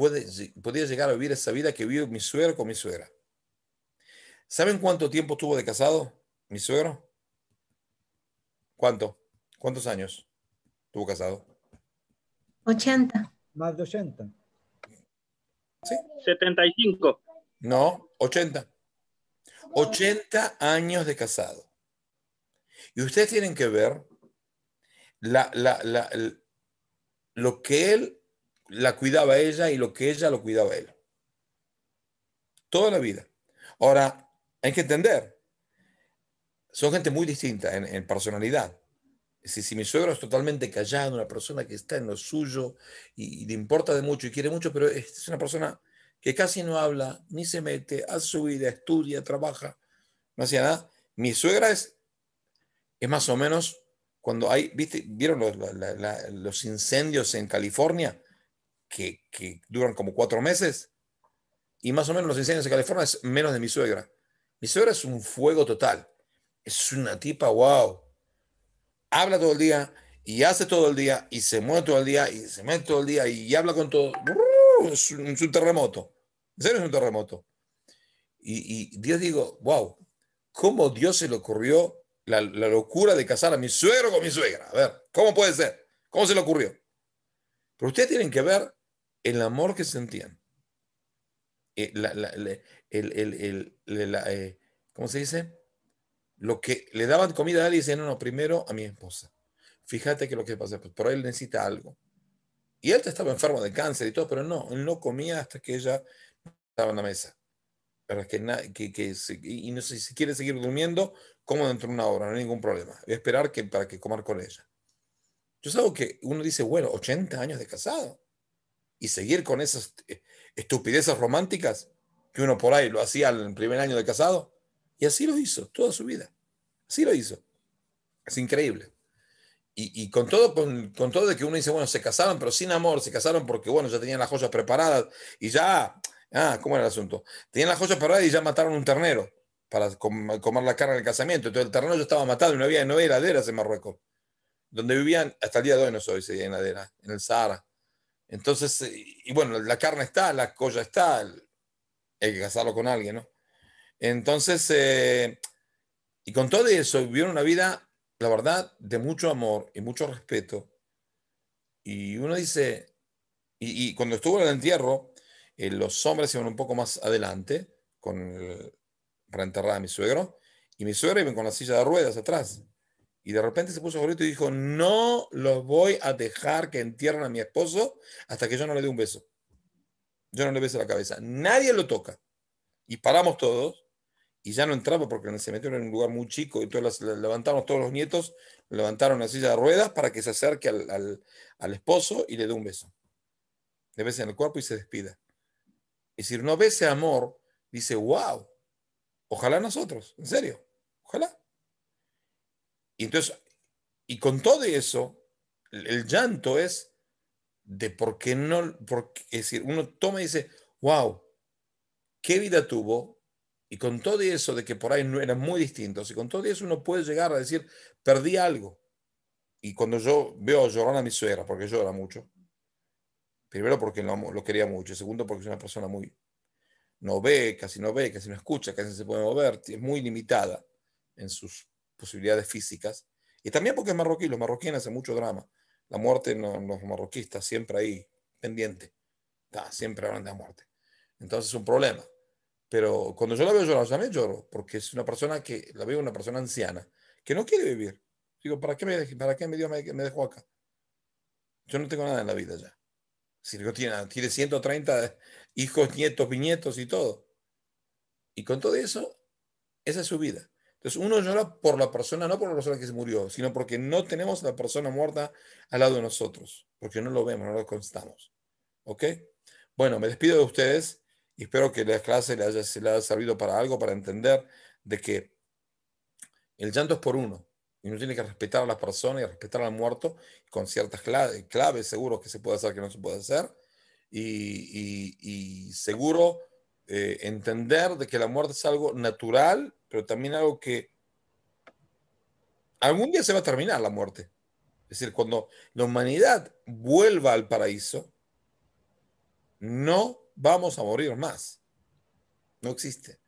llegar a vivir esa vida que vive mi suegro con mi suegra. ¿Saben cuánto tiempo estuvo de casado mi suegro? ¿Cuánto? ¿Cuántos años estuvo casado? 80. Más de 80. ¿Sí? 75. No, 80. 80 años de casado. Y ustedes tienen que ver la, lo que él la cuidaba ella y lo que ella lo cuidaba él. Toda la vida. Ahora, hay que entender, son gente muy distinta en, personalidad. Si, si mi suegra es totalmente callada una persona que está en lo suyo y, le importa de mucho y quiere mucho, pero es, una persona que casi no habla, ni se mete, a su vida, estudia, trabaja, no hacía nada. Mi suegra es, es más o menos cuando hay, ¿viste? ¿vieron los, incendios en California que, duran como cuatro meses? Y más o menos los incendios en California es menos de mi suegra. Mi suegra es un fuego total. Es una tipa, wow. Habla todo el día y hace todo el día y se mueve todo el día y se mete todo el día y habla con todo. Es un, terremoto. En serio es un terremoto. Y, Dios digo, wow, ¿cómo Dios se le ocurrió la, locura de casar a mi suegro con mi suegra. A ver, ¿cómo puede ser? ¿Cómo se le ocurrió? Pero ustedes tienen que ver el amor que sentían. La, ¿Cómo se dice? Lo que le daban comida a él y decían, no, no, primero a mi esposa. Fíjate que lo que pasa, pues por él necesita algo. Y él estaba enfermo de cáncer y todo, pero no, él no comía hasta que ella estaba en la mesa. Pero que, que, y no sé si quiere seguir durmiendo, como dentro de una hora, no hay ningún problema. Voy a esperar que, para que comer con ella. Yo algo que uno dice, bueno, 80 años de casado y seguir con esas eh, estupideces románticas que uno por ahí lo hacía en el primer año de casado. Y así lo hizo toda su vida. Así lo hizo. Es increíble. Y, con todo, con, con, todo de que uno dice, bueno, se casaron, pero sin amor, se casaron porque, bueno, ya tenían las joyas preparadas y ya, ah, ¿cómo era el asunto? Tenían las joyas preparadas y ya mataron un ternero para comer la carne en el casamiento. Entonces el terreno yo estaba matado, no había, no había en Marruecos. Donde vivían, hasta el día de hoy no soy en heladeras, en el Sahara. Entonces, eh, y bueno, la carne está, la colla está, hay que casarlo con alguien, ¿no? Entonces, eh, y con todo eso, vivieron una vida, la verdad, de mucho amor y mucho respeto. Y uno dice, y, cuando estuvo en el entierro, eh, los hombres iban un poco más adelante, con el, reenterrada a mi suegro, y mi suegro iba con la silla de ruedas atrás. Y de repente se puso gorrito y dijo, no los voy a dejar que entierren a mi esposo hasta que yo no le dé un beso. Yo no le beso la cabeza. Nadie lo toca. Y paramos todos. Y ya no entramos, porque se metieron en un lugar muy chico. Y todas todos los nietos, levantaron la silla de ruedas para que se acerque al, esposo y le dé un beso. Le besa en el cuerpo y se despida. Es decir, no vese amor, dice, wow, Ojalá nosotros, en serio, ojalá. Y entonces, y con todo eso, el, llanto es de por qué no, es decir, uno toma y dice, wow, qué vida tuvo, y con todo eso de que por ahí no eran muy distintos, y con todo eso uno puede llegar a decir, perdí algo. Y cuando yo veo llorar a mi suegra, porque llora mucho, primero porque lo, lo quería mucho, segundo porque es una persona muy, no ve, casi no ve, casi no escucha, casi no se puede mover, es muy limitada en sus posibilidades físicas. Y también porque es marroquí, los marroquíes hacen mucho drama. La muerte, en los marroquistas siempre ahí, pendiente. Está, siempre hablan de la muerte. Entonces es un problema. Pero cuando yo la veo llorar, ya me lloro, porque es una persona que, la veo una persona anciana, que no quiere vivir. Digo, ¿para qué me, para qué me dio me, dejó acá? Yo no tengo nada en la vida ya. Si tiene, tiene 130 hijos, nietos, viñetos y todo. Y con todo eso, esa es su vida. Entonces uno llora por la persona, no por la persona que se murió, sino porque no tenemos la persona muerta al lado de nosotros, porque no lo vemos, no lo constamos. ¿Ok? Bueno, me despido de ustedes y espero que la clase le haya, servido para algo, para entender de que el llanto es por uno y uno tiene que respetar a la persona y respetar al muerto con ciertas claves, claves que se puede hacer, que no se puede hacer, y, seguro eh, entender de que la muerte es algo natural, pero también algo que algún día se va a terminar la muerte. Es decir, cuando la humanidad vuelva al paraíso, no vamos a morir más. No existe.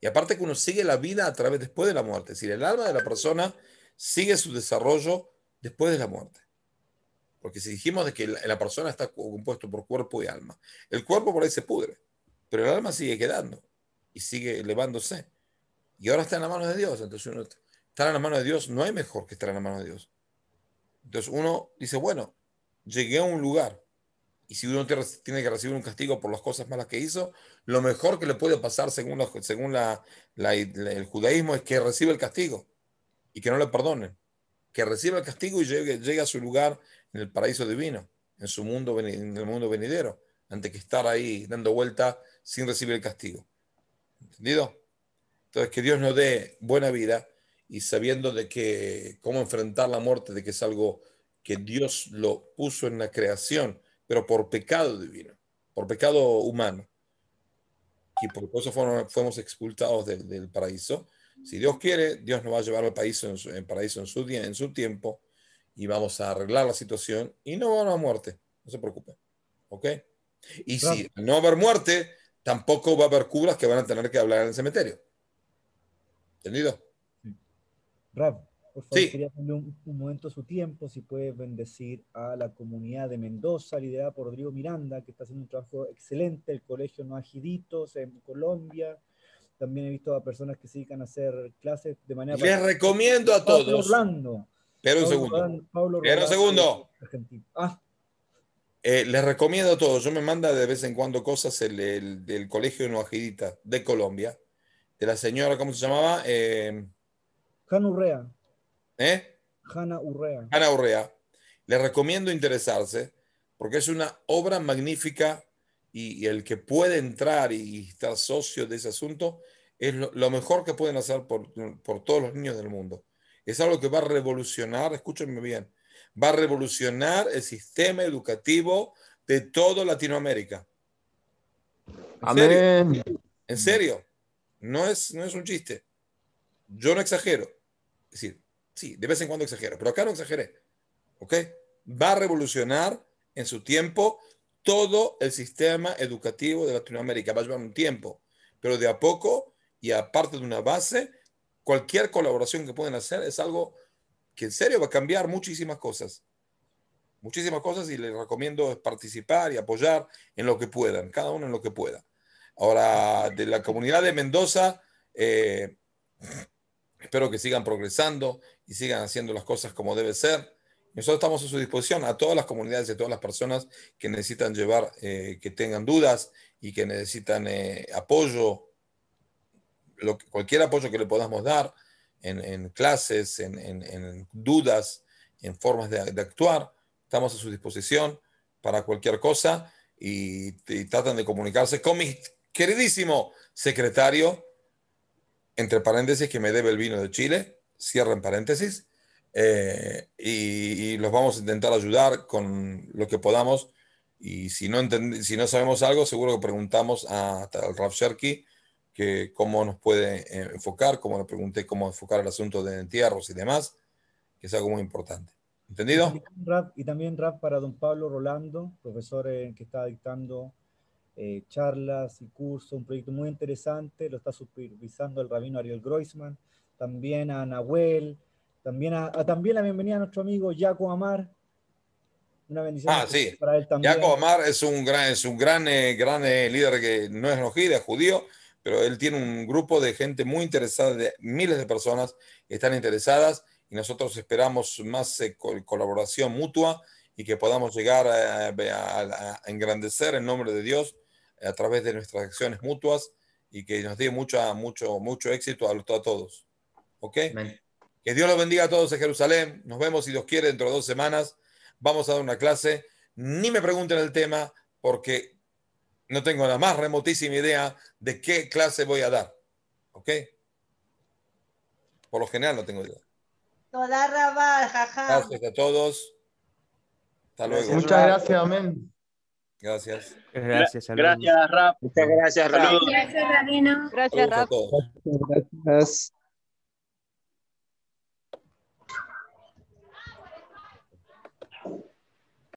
Y aparte que uno sigue la vida a través después de la muerte. Es decir, el alma de la persona sigue su desarrollo después de la muerte. Porque si dijimos de que la persona está compuesto por cuerpo y alma, el cuerpo por ahí se pudre, pero el alma sigue quedando y sigue elevándose. Y ahora está en la mano de Dios. Entonces uno está, en la mano de Dios no hay mejor que estar en la mano de Dios. Entonces uno dice, bueno, llegué a un lugar y si uno tiene que recibir un castigo por las cosas malas que hizo, lo mejor que le puede pasar según, según el judaísmo es que reciba el castigo y que no le perdonen. Que reciba el castigo y llegue, llegue a su lugar en el paraíso divino, en su mundo, en el mundo venidero, antes que estar ahí dando vuelta sin recibir el castigo. ¿Entendido? Entonces, que Dios nos dé buena vida y sabiendo de que cómo enfrentar la muerte, de que es algo que Dios lo puso en la creación, pero por pecado divino, por pecado humano. Y por eso fuimos expulsados del, paraíso. Si Dios quiere, Dios nos va a llevar al paraíso en su tiempo y vamos a arreglar la situación y no va a muerte, no se preocupe ¿Ok? Y si no va a haber muerte, tampoco va a haber curas que van a tener que hablar en el cementerio. ¿Entendido? Sí. Rab, por favor, quería darle un, momento momento su tiempo, si puede bendecir a la comunidad de Mendoza, liderada por Rodrigo Miranda, que está haciendo un trabajo excelente, el Colegio No Noagiditos en Colombia. También he visto a personas que se dedican a hacer clases de manera... Les recomiendo a todos. Espera un segundo. Espera un segundo. Ah. Eh, les recomiendo a todos. Yo me manda de vez en cuando cosas del Colegio Noajidita de Colombia. De la señora, ¿cómo se llamaba? Eh, Urrea. ¿Eh? Urrea. Jana Urrea. Les recomiendo interesarse porque es una obra magnífica y, el que puede entrar y, estar socio de ese asunto es lo, mejor que pueden hacer por, por todos los niños del mundo es algo que va a revolucionar, escúchenme bien, va a revolucionar el sistema educativo de toda Latinoamérica. ¿En Amén. Serio? En serio, no es, no es un chiste. Yo no exagero. Es decir, sí, de vez en cuando exagero, pero acá no exageré. ¿Ok? Va a revolucionar en su tiempo todo el sistema educativo de Latinoamérica. Va a llevar un tiempo, pero de a poco y aparte de una base, cualquier colaboración que pueden hacer es algo que en serio va a cambiar muchísimas cosas. Muchísimas cosas y les recomiendo participar y apoyar en lo que puedan, cada uno en lo que pueda. Ahora, de la comunidad de Mendoza, eh, espero que sigan progresando y sigan haciendo las cosas como debe ser. Nosotros estamos a su disposición, a todas las comunidades y a todas las personas que necesitan llevar, eh, que tengan dudas y que necesitan eh, apoyo cualquier apoyo que le podamos dar en, clases, en, dudas, en formas de, actuar, estamos a su disposición para cualquier cosa y, tratan de comunicarse con mi queridísimo secretario, entre paréntesis, que me debe el vino de Chile, cierren paréntesis, eh, y, los vamos a intentar ayudar con lo que podamos. Y si no, si no sabemos algo, seguro que preguntamos a, al Rav Sherky que cómo nos puede eh, enfocar, como le pregunté cómo enfocar el asunto de entierros y demás, que es algo muy importante. ¿Entendido? Y también rap, para don Pablo Rolando, profesor eh, que está dictando eh, charlas y cursos, un proyecto muy interesante, lo está supervisando el rabino Ariel Groisman, también a Nahuel, también, a, también la bienvenida a nuestro amigo Jaco Amar. Una bendición ah, para él también. Jaco Amar es un gran, es un gran, gran líder que no es nojida, es judío, pero él tiene un grupo de gente muy interesada, de miles de personas están interesadas y nosotros esperamos más eh, colaboración mutua y que podamos llegar eh, a, engrandecer el nombre de Dios a través de nuestras acciones mutuas y que nos dé mucho mucho, mucho éxito a, todos. ¿Ok? Que Dios los bendiga a todos en Jerusalén. Nos vemos, si Dios quiere, dentro de dos semanas. Vamos a dar una clase. Ni me pregunten el tema porque no tengo la más remotísima idea de qué clase voy a dar. ¿Ok? Por lo general no tengo idea. Toda rabal, jaja. Gracias a todos. Hasta luego. Muchas gracias, amén. Gracias. Gracias, Rafa. Muchas gracias, Rab. Gracias, Rabino. Gracias, Gracias.